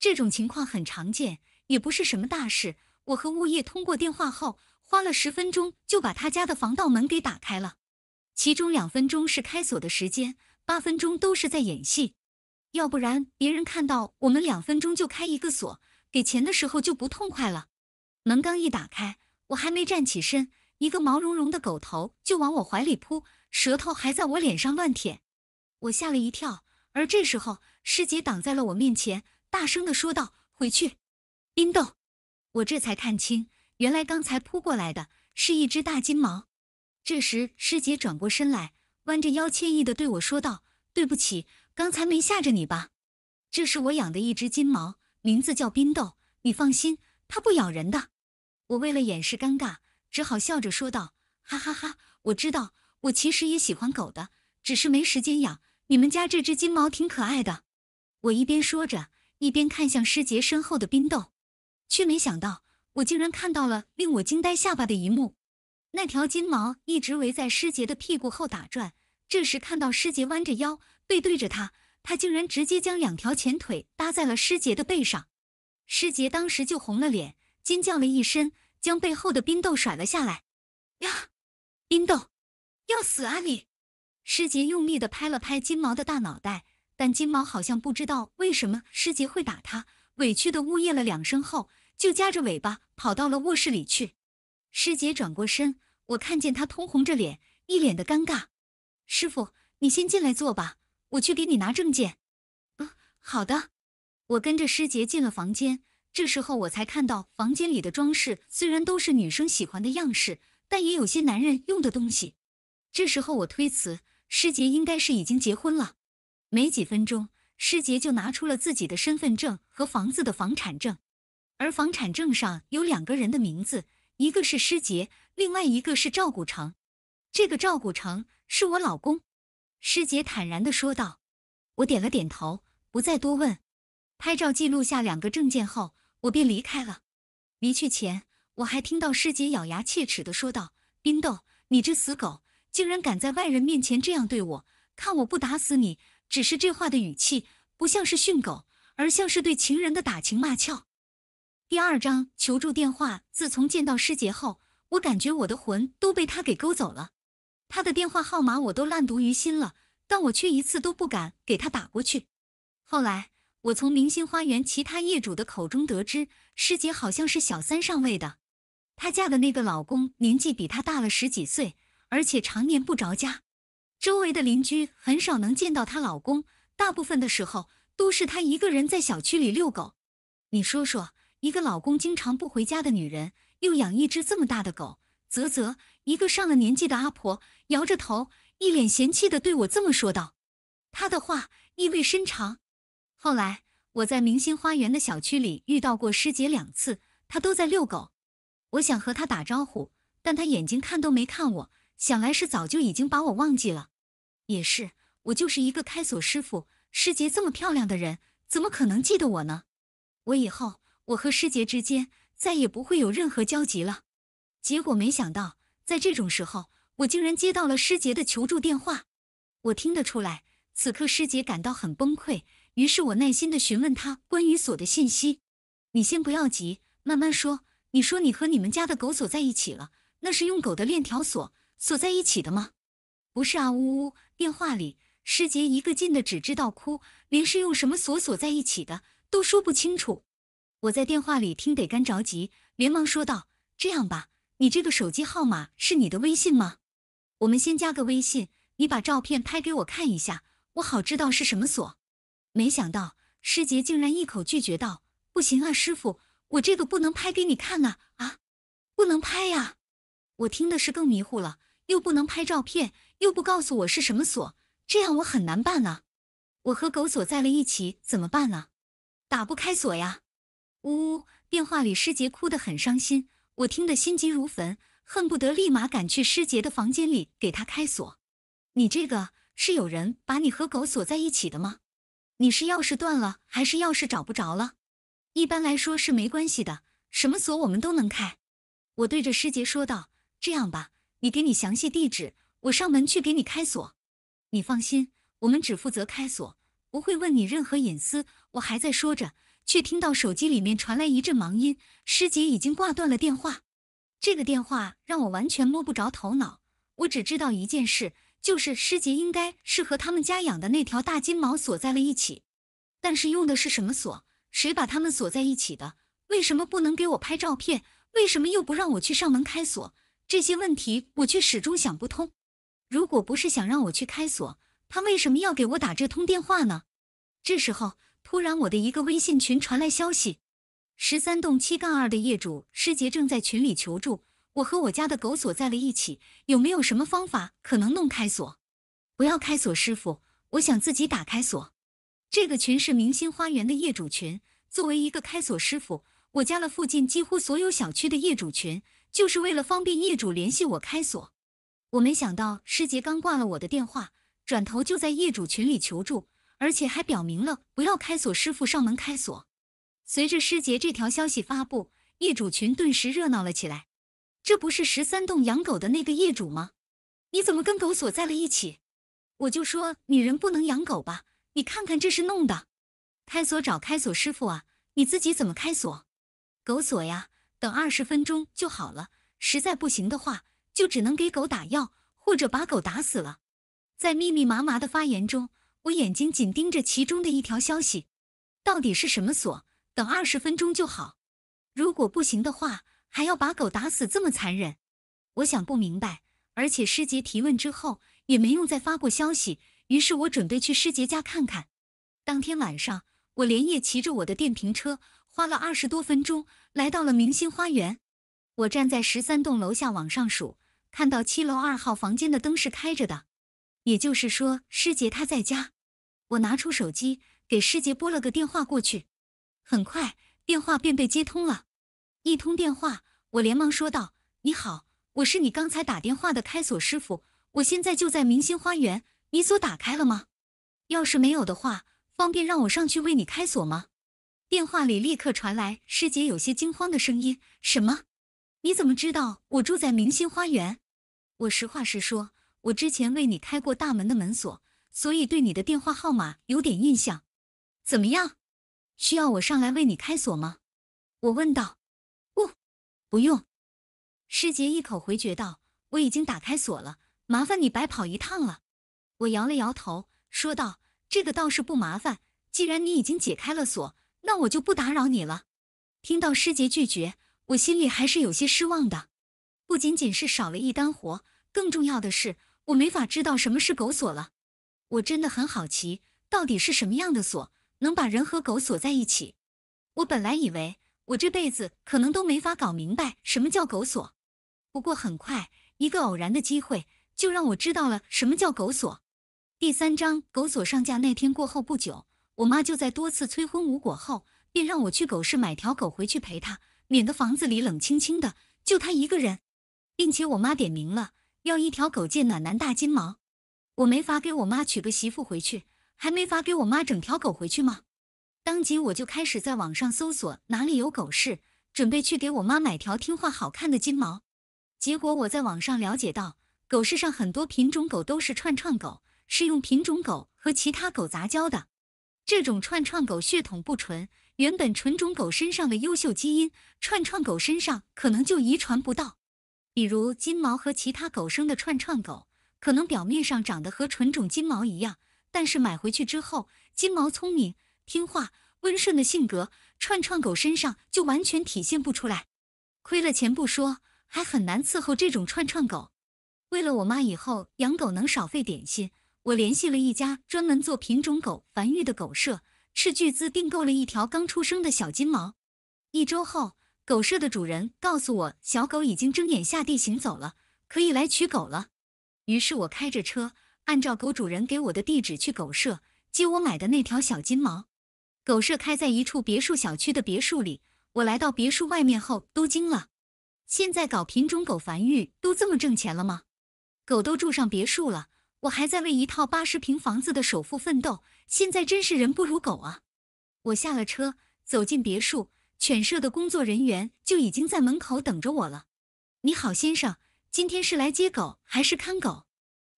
这种情况很常见，也不是什么大事。我和物业通过电话后，花了十分钟就把他家的防盗门给打开了。其中两分钟是开锁的时间，八分钟都是在演戏。要不然别人看到我们两分钟就开一个锁，给钱的时候就不痛快了。门刚一打开，我还没站起身。一个毛茸茸的狗头就往我怀里扑，舌头还在我脸上乱舔，我吓了一跳。而这时候，师姐挡在了我面前，大声地说道：“回去，冰豆。”我这才看清，原来刚才扑过来的是一只大金毛。这时，师姐转过身来，弯着腰，歉意地对我说道：“对不起，刚才没吓着你吧？这是我养的一只金毛，名字叫冰豆。你放心，它不咬人的。”我为了掩饰尴尬。只好笑着说道：“哈哈哈，我知道，我其实也喜欢狗的，只是没时间养。你们家这只金毛挺可爱的。”我一边说着，一边看向师杰身后的冰豆，却没想到我竟然看到了令我惊呆下巴的一幕。那条金毛一直围在师杰的屁股后打转，这时看到师杰弯着腰背对着他，他竟然直接将两条前腿搭在了师杰的背上。师杰当时就红了脸，惊叫了一声。将背后的冰豆甩了下来，呀，冰豆，要死啊你！师杰用力的拍了拍金毛的大脑袋，但金毛好像不知道为什么师杰会打他，委屈的呜咽了两声后，就夹着尾巴跑到了卧室里去。师杰转过身，我看见他通红着脸，一脸的尴尬。师傅，你先进来坐吧，我去给你拿证件。嗯，好的。我跟着师杰进了房间。这时候我才看到房间里的装饰虽然都是女生喜欢的样式，但也有些男人用的东西。这时候我推辞，师杰应该是已经结婚了。没几分钟，师杰就拿出了自己的身份证和房子的房产证，而房产证上有两个人的名字，一个是师杰，另外一个是赵古城。这个赵古城是我老公。师杰坦然地说道。我点了点头，不再多问。拍照记录下两个证件后。我便离开了。离去前，我还听到师姐咬牙切齿地说道：“冰豆，你这死狗，竟然敢在外人面前这样对我，看我不打死你！”只是这话的语气，不像是训狗，而像是对情人的打情骂俏。第二章求助电话。自从见到师姐后，我感觉我的魂都被她给勾走了。她的电话号码我都烂读于心了，但我却一次都不敢给她打过去。后来。我从明星花园其他业主的口中得知，师姐好像是小三上位的。她嫁的那个老公年纪比她大了十几岁，而且常年不着家。周围的邻居很少能见到她老公，大部分的时候都是她一个人在小区里遛狗。你说说，一个老公经常不回家的女人，又养一只这么大的狗，啧啧，一个上了年纪的阿婆摇着头，一脸嫌弃的对我这么说道。她的话意味深长。后来，我在明星花园的小区里遇到过师姐两次，她都在遛狗。我想和她打招呼，但她眼睛看都没看我，想来是早就已经把我忘记了。也是，我就是一个开锁师傅，师姐这么漂亮的人，怎么可能记得我呢？我以后我和师姐之间再也不会有任何交集了。结果没想到，在这种时候，我竟然接到了师姐的求助电话。我听得出来，此刻师姐感到很崩溃。于是我耐心地询问他关于锁的信息，你先不要急，慢慢说。你说你和你们家的狗锁在一起了，那是用狗的链条锁锁在一起的吗？不是啊，呜呜！电话里，师杰一个劲的只知道哭，连是用什么锁锁在一起的都说不清楚。我在电话里听得干着急，连忙说道：“这样吧，你这个手机号码是你的微信吗？我们先加个微信，你把照片拍给我看一下，我好知道是什么锁。”没想到师姐竟然一口拒绝道：“不行啊，师傅，我这个不能拍给你看啊啊，不能拍呀！”我听的是更迷糊了，又不能拍照片，又不告诉我是什么锁，这样我很难办啊！我和狗锁在了一起，怎么办呢？打不开锁呀！呜呜，电话里师姐哭得很伤心，我听得心急如焚，恨不得立马赶去师姐的房间里给她开锁。你这个是有人把你和狗锁在一起的吗？你是钥匙断了还是钥匙找不着了？一般来说是没关系的，什么锁我们都能开。我对着师姐说道：“这样吧，你给你详细地址，我上门去给你开锁。你放心，我们只负责开锁，不会问你任何隐私。”我还在说着，却听到手机里面传来一阵忙音，师姐已经挂断了电话。这个电话让我完全摸不着头脑。我只知道一件事。就是师杰应该是和他们家养的那条大金毛锁在了一起，但是用的是什么锁？谁把他们锁在一起的？为什么不能给我拍照片？为什么又不让我去上门开锁？这些问题我却始终想不通。如果不是想让我去开锁，他为什么要给我打这通电话呢？这时候，突然我的一个微信群传来消息：十三栋七杠二的业主师杰正在群里求助。我和我家的狗锁在了一起，有没有什么方法可能弄开锁？不要开锁，师傅，我想自己打开锁。这个群是明星花园的业主群，作为一个开锁师傅，我加了附近几乎所有小区的业主群，就是为了方便业主联系我开锁。我没想到，师姐刚挂了我的电话，转头就在业主群里求助，而且还表明了不要开锁师傅上门开锁。随着师姐这条消息发布，业主群顿时热闹了起来。这不是十三栋养狗的那个业主吗？你怎么跟狗锁在了一起？我就说女人不能养狗吧！你看看这是弄的，开锁找开锁师傅啊！你自己怎么开锁？狗锁呀，等二十分钟就好了。实在不行的话，就只能给狗打药，或者把狗打死了。在密密麻麻的发言中，我眼睛紧盯着其中的一条消息，到底是什么锁？等二十分钟就好。如果不行的话。还要把狗打死，这么残忍，我想不明白。而且师姐提问之后也没用再发过消息，于是我准备去师姐家看看。当天晚上，我连夜骑着我的电瓶车，花了二十多分钟，来到了明星花园。我站在十三栋楼下往上数，看到七楼二号房间的灯是开着的，也就是说，师姐她在家。我拿出手机，给师姐拨了个电话过去，很快电话便被接通了。一通电话，我连忙说道：“你好，我是你刚才打电话的开锁师傅，我现在就在明星花园，你锁打开了吗？要是没有的话，方便让我上去为你开锁吗？”电话里立刻传来师姐有些惊慌的声音：“什么？你怎么知道我住在明星花园？”我实话实说：“我之前为你开过大门的门锁，所以对你的电话号码有点印象。怎么样？需要我上来为你开锁吗？”我问道。不用，师姐一口回绝道：“我已经打开锁了，麻烦你白跑一趟了。”我摇了摇头，说道：“这个倒是不麻烦，既然你已经解开了锁，那我就不打扰你了。”听到师姐拒绝，我心里还是有些失望的。不仅仅是少了一单活，更重要的是，我没法知道什么是狗锁了。我真的很好奇，到底是什么样的锁能把人和狗锁在一起？我本来以为。我这辈子可能都没法搞明白什么叫狗锁，不过很快一个偶然的机会就让我知道了什么叫狗锁。第三章，狗锁上架那天过后不久，我妈就在多次催婚无果后，便让我去狗市买条狗回去陪她，免得房子里冷清清的，就她一个人。并且我妈点名了，要一条狗借暖男大金毛。我没法给我妈娶个媳妇回去，还没法给我妈整条狗回去吗？当即我就开始在网上搜索哪里有狗市，准备去给我妈买条听话好看的金毛。结果我在网上了解到，狗市上很多品种狗都是串串狗，是用品种狗和其他狗杂交的。这种串串狗血统不纯，原本纯种狗身上的优秀基因，串串狗身上可能就遗传不到。比如金毛和其他狗生的串串狗，可能表面上长得和纯种金毛一样，但是买回去之后，金毛聪明。听话、温顺的性格，串串狗身上就完全体现不出来。亏了钱不说，还很难伺候这种串串狗。为了我妈以后养狗能少费点心，我联系了一家专门做品种狗繁育的狗舍，斥巨资订购了一条刚出生的小金毛。一周后，狗舍的主人告诉我，小狗已经睁眼下地行走了，可以来取狗了。于是我开着车，按照狗主人给我的地址去狗舍接我买的那条小金毛。狗舍开在一处别墅小区的别墅里，我来到别墅外面后都惊了。现在搞品种狗繁育都这么挣钱了吗？狗都住上别墅了，我还在为一套八十平房子的首付奋斗。现在真是人不如狗啊！我下了车，走进别墅，犬舍的工作人员就已经在门口等着我了。你好，先生，今天是来接狗还是看狗？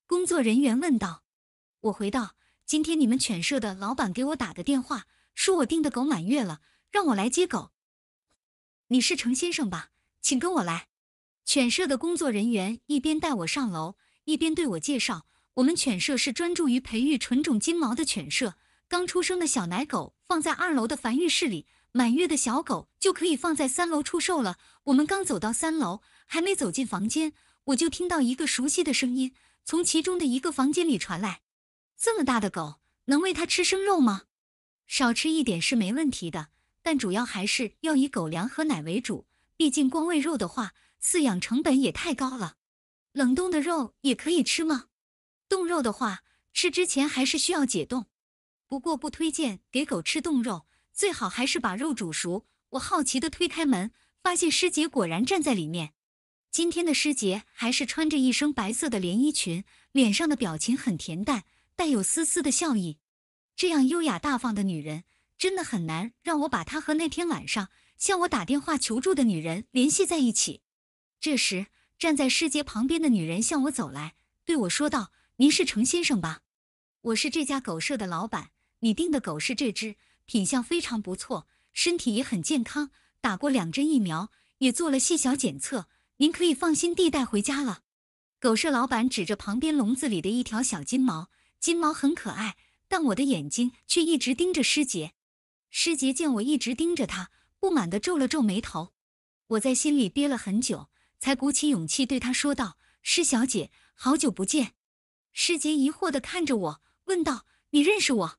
工作人员问道。我回道：今天你们犬舍的老板给我打的电话。说我订的狗满月了，让我来接狗。你是程先生吧？请跟我来。犬舍的工作人员一边带我上楼，一边对我介绍，我们犬舍是专注于培育纯种金毛的犬舍。刚出生的小奶狗放在二楼的繁育室里，满月的小狗就可以放在三楼出售了。我们刚走到三楼，还没走进房间，我就听到一个熟悉的声音从其中的一个房间里传来。这么大的狗，能喂它吃生肉吗？少吃一点是没问题的，但主要还是要以狗粮和奶为主，毕竟光喂肉的话，饲养成本也太高了。冷冻的肉也可以吃吗？冻肉的话，吃之前还是需要解冻，不过不推荐给狗吃冻肉，最好还是把肉煮熟。我好奇的推开门，发现师姐果然站在里面。今天的师姐还是穿着一身白色的连衣裙，脸上的表情很恬淡，带有丝丝的笑意。这样优雅大方的女人，真的很难让我把她和那天晚上向我打电话求助的女人联系在一起。这时，站在师姐旁边的女人向我走来，对我说道：“您是程先生吧？我是这家狗舍的老板，你订的狗是这只，品相非常不错，身体也很健康，打过两针疫苗，也做了细小检测，您可以放心地带回家了。”狗舍老板指着旁边笼子里的一条小金毛，金毛很可爱。但我的眼睛却一直盯着师姐，师姐见我一直盯着她，不满的皱了皱眉头。我在心里憋了很久，才鼓起勇气对她说道：“师小姐，好久不见。”师姐疑惑的看着我，问道：“你认识我？”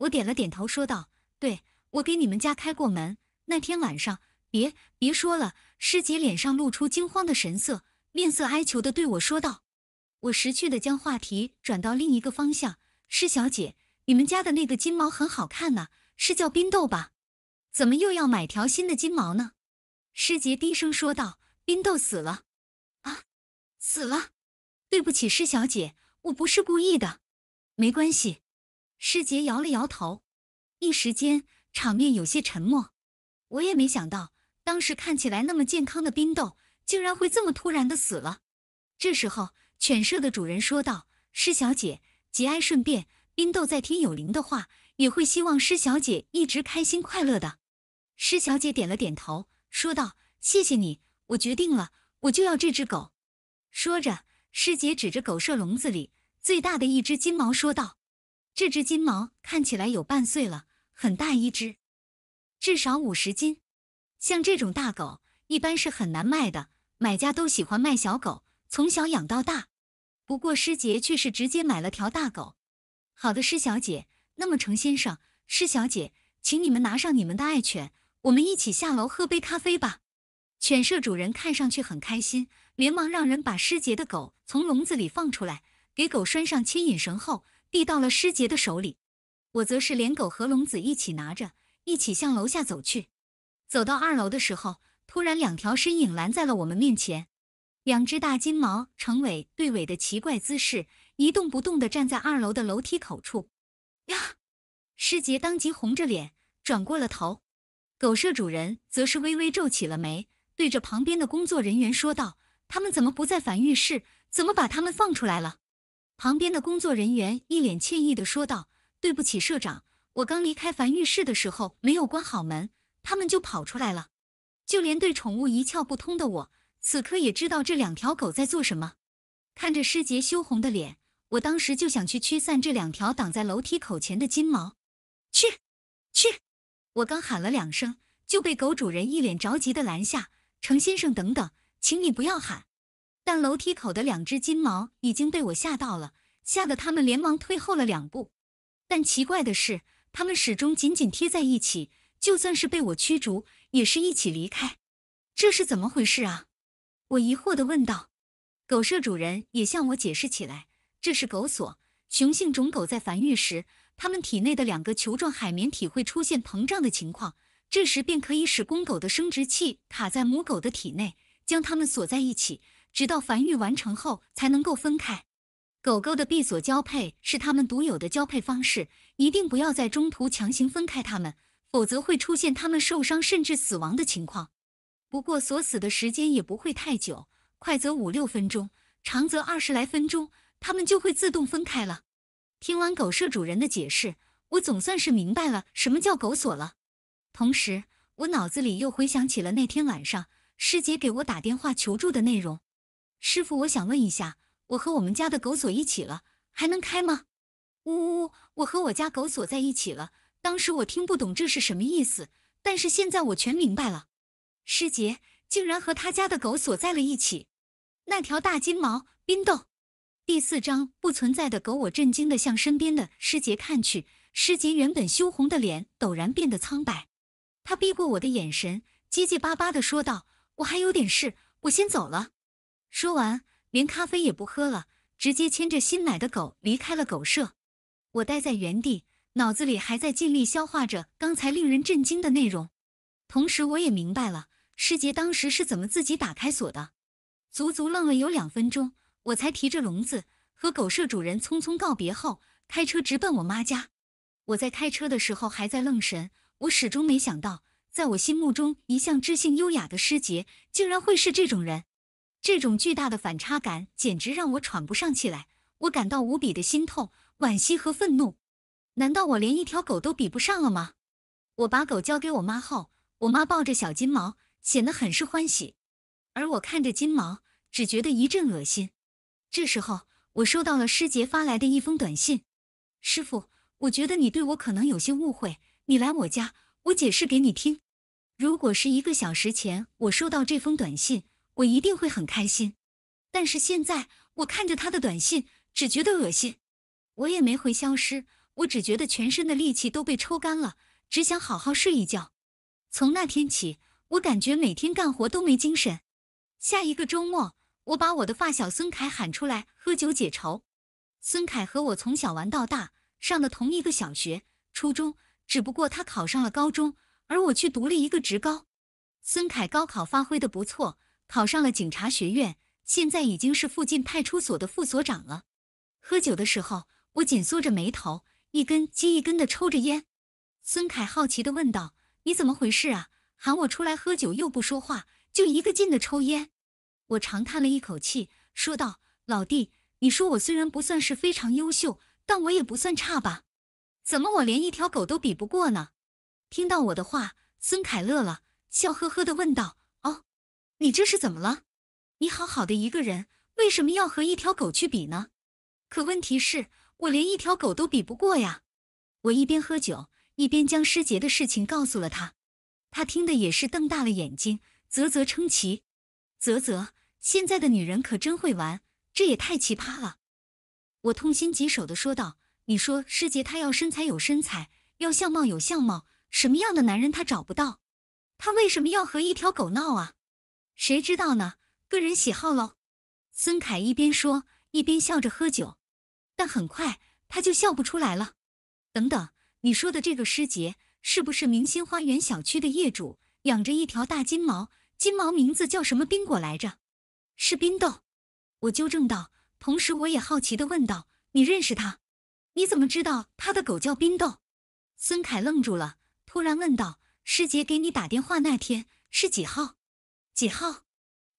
我点了点头，说道：“对，我给你们家开过门。那天晚上，别别说了。”师姐脸上露出惊慌的神色，面色哀求的对我说道：“我识趣的将话题转到另一个方向，师小姐。”你们家的那个金毛很好看呐，是叫冰豆吧？怎么又要买条新的金毛呢？师杰低声说道：“冰豆死了。”啊，死了！对不起，师小姐，我不是故意的。没关系。师杰摇了摇头。一时间，场面有些沉默。我也没想到，当时看起来那么健康的冰豆，竟然会这么突然的死了。这时候，犬舍的主人说道：“施小姐，节哀顺变。”冰豆在听有灵的话，也会希望施小姐一直开心快乐的。施小姐点了点头，说道：“谢谢你，我决定了，我就要这只狗。”说着，师姐指着狗舍笼子里最大的一只金毛，说道：“这只金毛看起来有半岁了，很大一只，至少五十斤。像这种大狗一般是很难卖的，买家都喜欢卖小狗，从小养到大。不过师姐却是直接买了条大狗。”好的，施小姐。那么，程先生，施小姐，请你们拿上你们的爱犬，我们一起下楼喝杯咖啡吧。犬舍主人看上去很开心，连忙让人把施杰的狗从笼子里放出来，给狗拴上牵引绳后，递到了施杰的手里。我则是连狗和笼子一起拿着，一起向楼下走去。走到二楼的时候，突然两条身影拦在了我们面前，两只大金毛，成尾对尾的奇怪姿势。一动不动地站在二楼的楼梯口处，呀！师姐当即红着脸转过了头，狗舍主人则是微微皱起了眉，对着旁边的工作人员说道：“他们怎么不在繁育室？怎么把他们放出来了？”旁边的工作人员一脸歉意地说道：“对不起，社长，我刚离开繁育室的时候没有关好门，他们就跑出来了。就连对宠物一窍不通的我，此刻也知道这两条狗在做什么。”看着师姐羞红的脸。我当时就想去驱散这两条挡在楼梯口前的金毛，去，去！我刚喊了两声，就被狗主人一脸着急的拦下：“程先生，等等，请你不要喊。”但楼梯口的两只金毛已经被我吓到了，吓得他们连忙退后了两步。但奇怪的是，他们始终紧紧贴在一起，就算是被我驱逐，也是一起离开。这是怎么回事啊？我疑惑地问道。狗舍主人也向我解释起来。这是狗锁，雄性种狗在繁育时，它们体内的两个球状海绵体会出现膨胀的情况，这时便可以使公狗的生殖器卡在母狗的体内，将它们锁在一起，直到繁育完成后才能够分开。狗狗的闭锁交配是它们独有的交配方式，一定不要在中途强行分开它们，否则会出现它们受伤甚至死亡的情况。不过锁死的时间也不会太久，快则五六分钟，长则二十来分钟。他们就会自动分开了。听完狗舍主人的解释，我总算是明白了什么叫狗锁了。同时，我脑子里又回想起了那天晚上师姐给我打电话求助的内容。师傅，我想问一下，我和我们家的狗锁一起了，还能开吗？呜呜，我和我家狗锁在一起了。当时我听不懂这是什么意思，但是现在我全明白了。师姐竟然和他家的狗锁在了一起，那条大金毛冰豆。第四章，不存在的狗。我震惊地向身边的师姐看去，师姐原本羞红的脸陡然变得苍白。她避过我的眼神，结结巴巴地说道：“我还有点事，我先走了。”说完，连咖啡也不喝了，直接牵着新买的狗离开了狗舍。我待在原地，脑子里还在尽力消化着刚才令人震惊的内容，同时我也明白了师姐当时是怎么自己打开锁的。足足愣了有两分钟。我才提着笼子和狗舍主人匆匆告别后，开车直奔我妈家。我在开车的时候还在愣神，我始终没想到，在我心目中一向知性优雅的师姐，竟然会是这种人。这种巨大的反差感简直让我喘不上气来，我感到无比的心痛、惋惜和愤怒。难道我连一条狗都比不上了吗？我把狗交给我妈后，我妈抱着小金毛，显得很是欢喜，而我看着金毛，只觉得一阵恶心。这时候，我收到了师姐发来的一封短信。师傅，我觉得你对我可能有些误会，你来我家，我解释给你听。如果是一个小时前我收到这封短信，我一定会很开心。但是现在，我看着他的短信，只觉得恶心。我也没回消失，我只觉得全身的力气都被抽干了，只想好好睡一觉。从那天起，我感觉每天干活都没精神。下一个周末。我把我的发小孙凯喊出来喝酒解愁。孙凯和我从小玩到大，上的同一个小学、初中，只不过他考上了高中，而我去读了一个职高。孙凯高考发挥的不错，考上了警察学院，现在已经是附近派出所的副所长了。喝酒的时候，我紧缩着眉头，一根接一根的抽着烟。孙凯好奇的问道：“你怎么回事啊？喊我出来喝酒又不说话，就一个劲的抽烟。”我长叹了一口气，说道：“老弟，你说我虽然不算是非常优秀，但我也不算差吧？怎么我连一条狗都比不过呢？”听到我的话，孙凯乐了，笑呵呵地问道：“哦，你这是怎么了？你好好的一个人，为什么要和一条狗去比呢？”可问题是我连一条狗都比不过呀！我一边喝酒，一边将师杰的事情告诉了他，他听的也是瞪大了眼睛，啧啧称奇，啧啧。现在的女人可真会玩，这也太奇葩了！我痛心疾首地说道：“你说师姐她要身材有身材，要相貌有相貌，什么样的男人她找不到？她为什么要和一条狗闹啊？谁知道呢？个人喜好喽。”孙凯一边说一边笑着喝酒，但很快他就笑不出来了。等等，你说的这个师姐是不是明星花园小区的业主？养着一条大金毛，金毛名字叫什么宾果来着？是冰豆，我纠正道，同时我也好奇的问道：“你认识他？你怎么知道他的狗叫冰豆？”孙凯愣住了，突然问道：“师姐给你打电话那天是几号？”“几号？”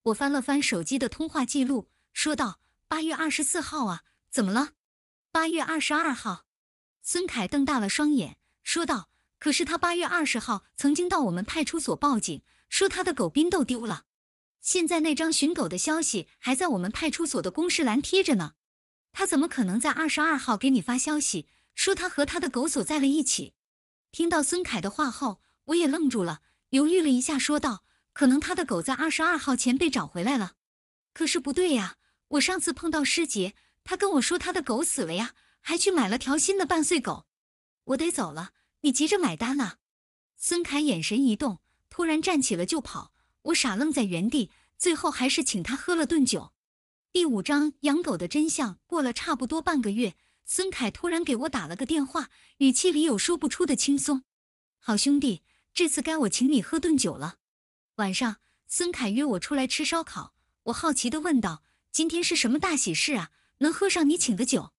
我翻了翻手机的通话记录，说道：“八月二十四号啊。”“怎么了？”“八月二十二号。”孙凯瞪大了双眼，说道：“可是他八月二十号曾经到我们派出所报警，说他的狗冰豆丢了。”现在那张寻狗的消息还在我们派出所的公示栏贴着呢，他怎么可能在二十二号给你发消息说他和他的狗锁在了一起？听到孙凯的话后，我也愣住了，犹豫了一下，说道：“可能他的狗在二十二号前被找回来了。”可是不对呀，我上次碰到师姐，她跟我说她的狗死了呀，还去买了条新的半岁狗。我得走了，你急着买单啊？孙凯眼神一动，突然站起了就跑。我傻愣在原地，最后还是请他喝了顿酒。第五章养狗的真相。过了差不多半个月，孙凯突然给我打了个电话，语气里有说不出的轻松。好兄弟，这次该我请你喝顿酒了。晚上，孙凯约我出来吃烧烤。我好奇的问道：“今天是什么大喜事啊？能喝上你请的酒？”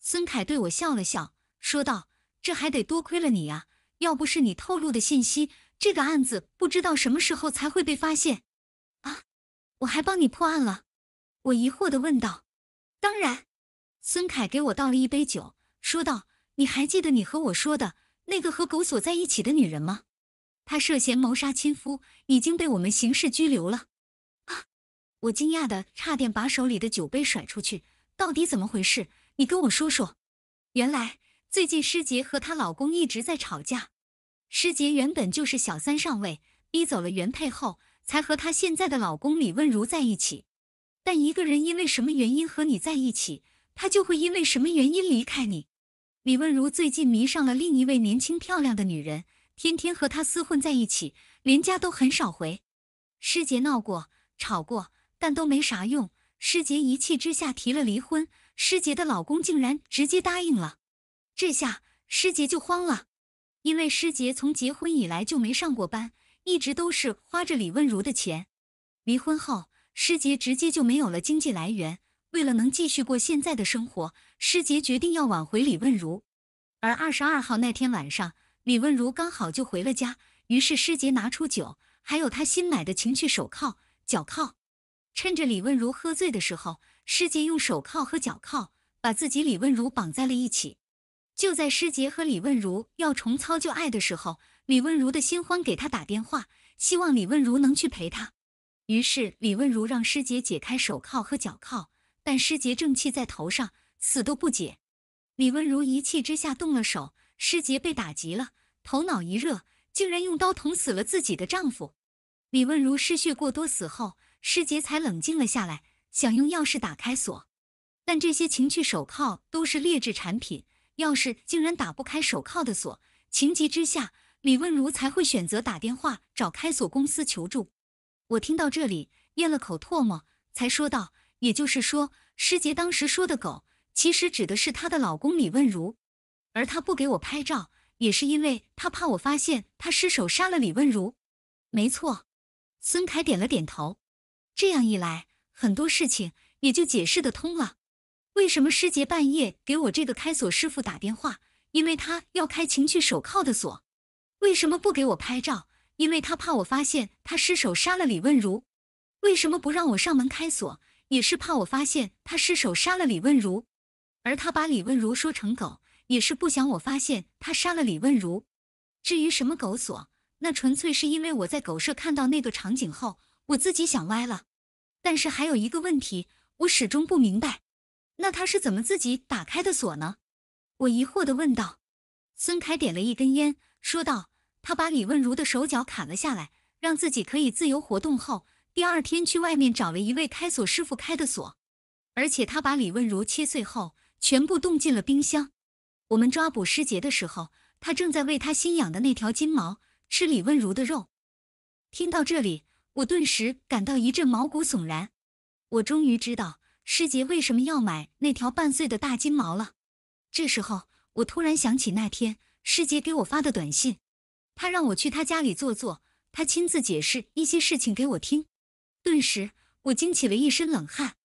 孙凯对我笑了笑，说道：“这还得多亏了你呀，要不是你透露的信息。”这个案子不知道什么时候才会被发现，啊？我还帮你破案了，我疑惑地问道。当然，孙凯给我倒了一杯酒，说道：“你还记得你和我说的那个和狗锁在一起的女人吗？她涉嫌谋杀亲夫，已经被我们刑事拘留了。”啊！我惊讶的差点把手里的酒杯甩出去。到底怎么回事？你跟我说说。原来最近师姐和她老公一直在吵架。师姐原本就是小三上位，逼走了原配后，才和她现在的老公李问如在一起。但一个人因为什么原因和你在一起，他就会因为什么原因离开你。李问如最近迷上了另一位年轻漂亮的女人，天天和她厮混在一起，连家都很少回。师姐闹过、吵过，但都没啥用。师姐一气之下提了离婚，师姐的老公竟然直接答应了，这下师姐就慌了。因为师杰从结婚以来就没上过班，一直都是花着李问如的钱。离婚后，师杰直接就没有了经济来源。为了能继续过现在的生活，师杰决定要挽回李问如。而二十二号那天晚上，李问如刚好就回了家，于是师杰拿出酒，还有他新买的情趣手铐、脚铐，趁着李问如喝醉的时候，师杰用手铐和脚铐把自己、李问如绑在了一起。就在师杰和李问如要重操旧爱的时候，李问如的新欢给他打电话，希望李问如能去陪他。于是李问如让师杰解开手铐和脚铐，但师杰正气在头上，死都不解。李问如一气之下动了手，师杰被打急了，头脑一热，竟然用刀捅死了自己的丈夫。李问如失血过多死后，师杰才冷静了下来，想用钥匙打开锁，但这些情趣手铐都是劣质产品。钥匙竟然打不开手铐的锁，情急之下，李问如才会选择打电话找开锁公司求助。我听到这里，咽了口唾沫，才说道：“也就是说，师姐当时说的‘狗’，其实指的是她的老公李问如，而她不给我拍照，也是因为她怕我发现她失手杀了李问如。”没错，孙凯点了点头。这样一来，很多事情也就解释得通了。为什么师姐半夜给我这个开锁师傅打电话？因为他要开情趣手铐的锁。为什么不给我拍照？因为他怕我发现他失手杀了李问如。为什么不让我上门开锁？也是怕我发现他失手杀了李问如。而他把李问如说成狗，也是不想我发现他杀了李问如。至于什么狗锁，那纯粹是因为我在狗舍看到那个场景后，我自己想歪了。但是还有一个问题，我始终不明白。那他是怎么自己打开的锁呢？我疑惑地问道。孙凯点了一根烟，说道：“他把李问如的手脚砍了下来，让自己可以自由活动后，第二天去外面找了一位开锁师傅开的锁。而且他把李问如切碎后，全部冻进了冰箱。我们抓捕师杰的时候，他正在喂他新养的那条金毛吃李问如的肉。”听到这里，我顿时感到一阵毛骨悚然。我终于知道。师姐为什么要买那条半岁的大金毛了？这时候，我突然想起那天师姐给我发的短信，她让我去她家里坐坐，她亲自解释一些事情给我听。顿时，我惊起了一身冷汗。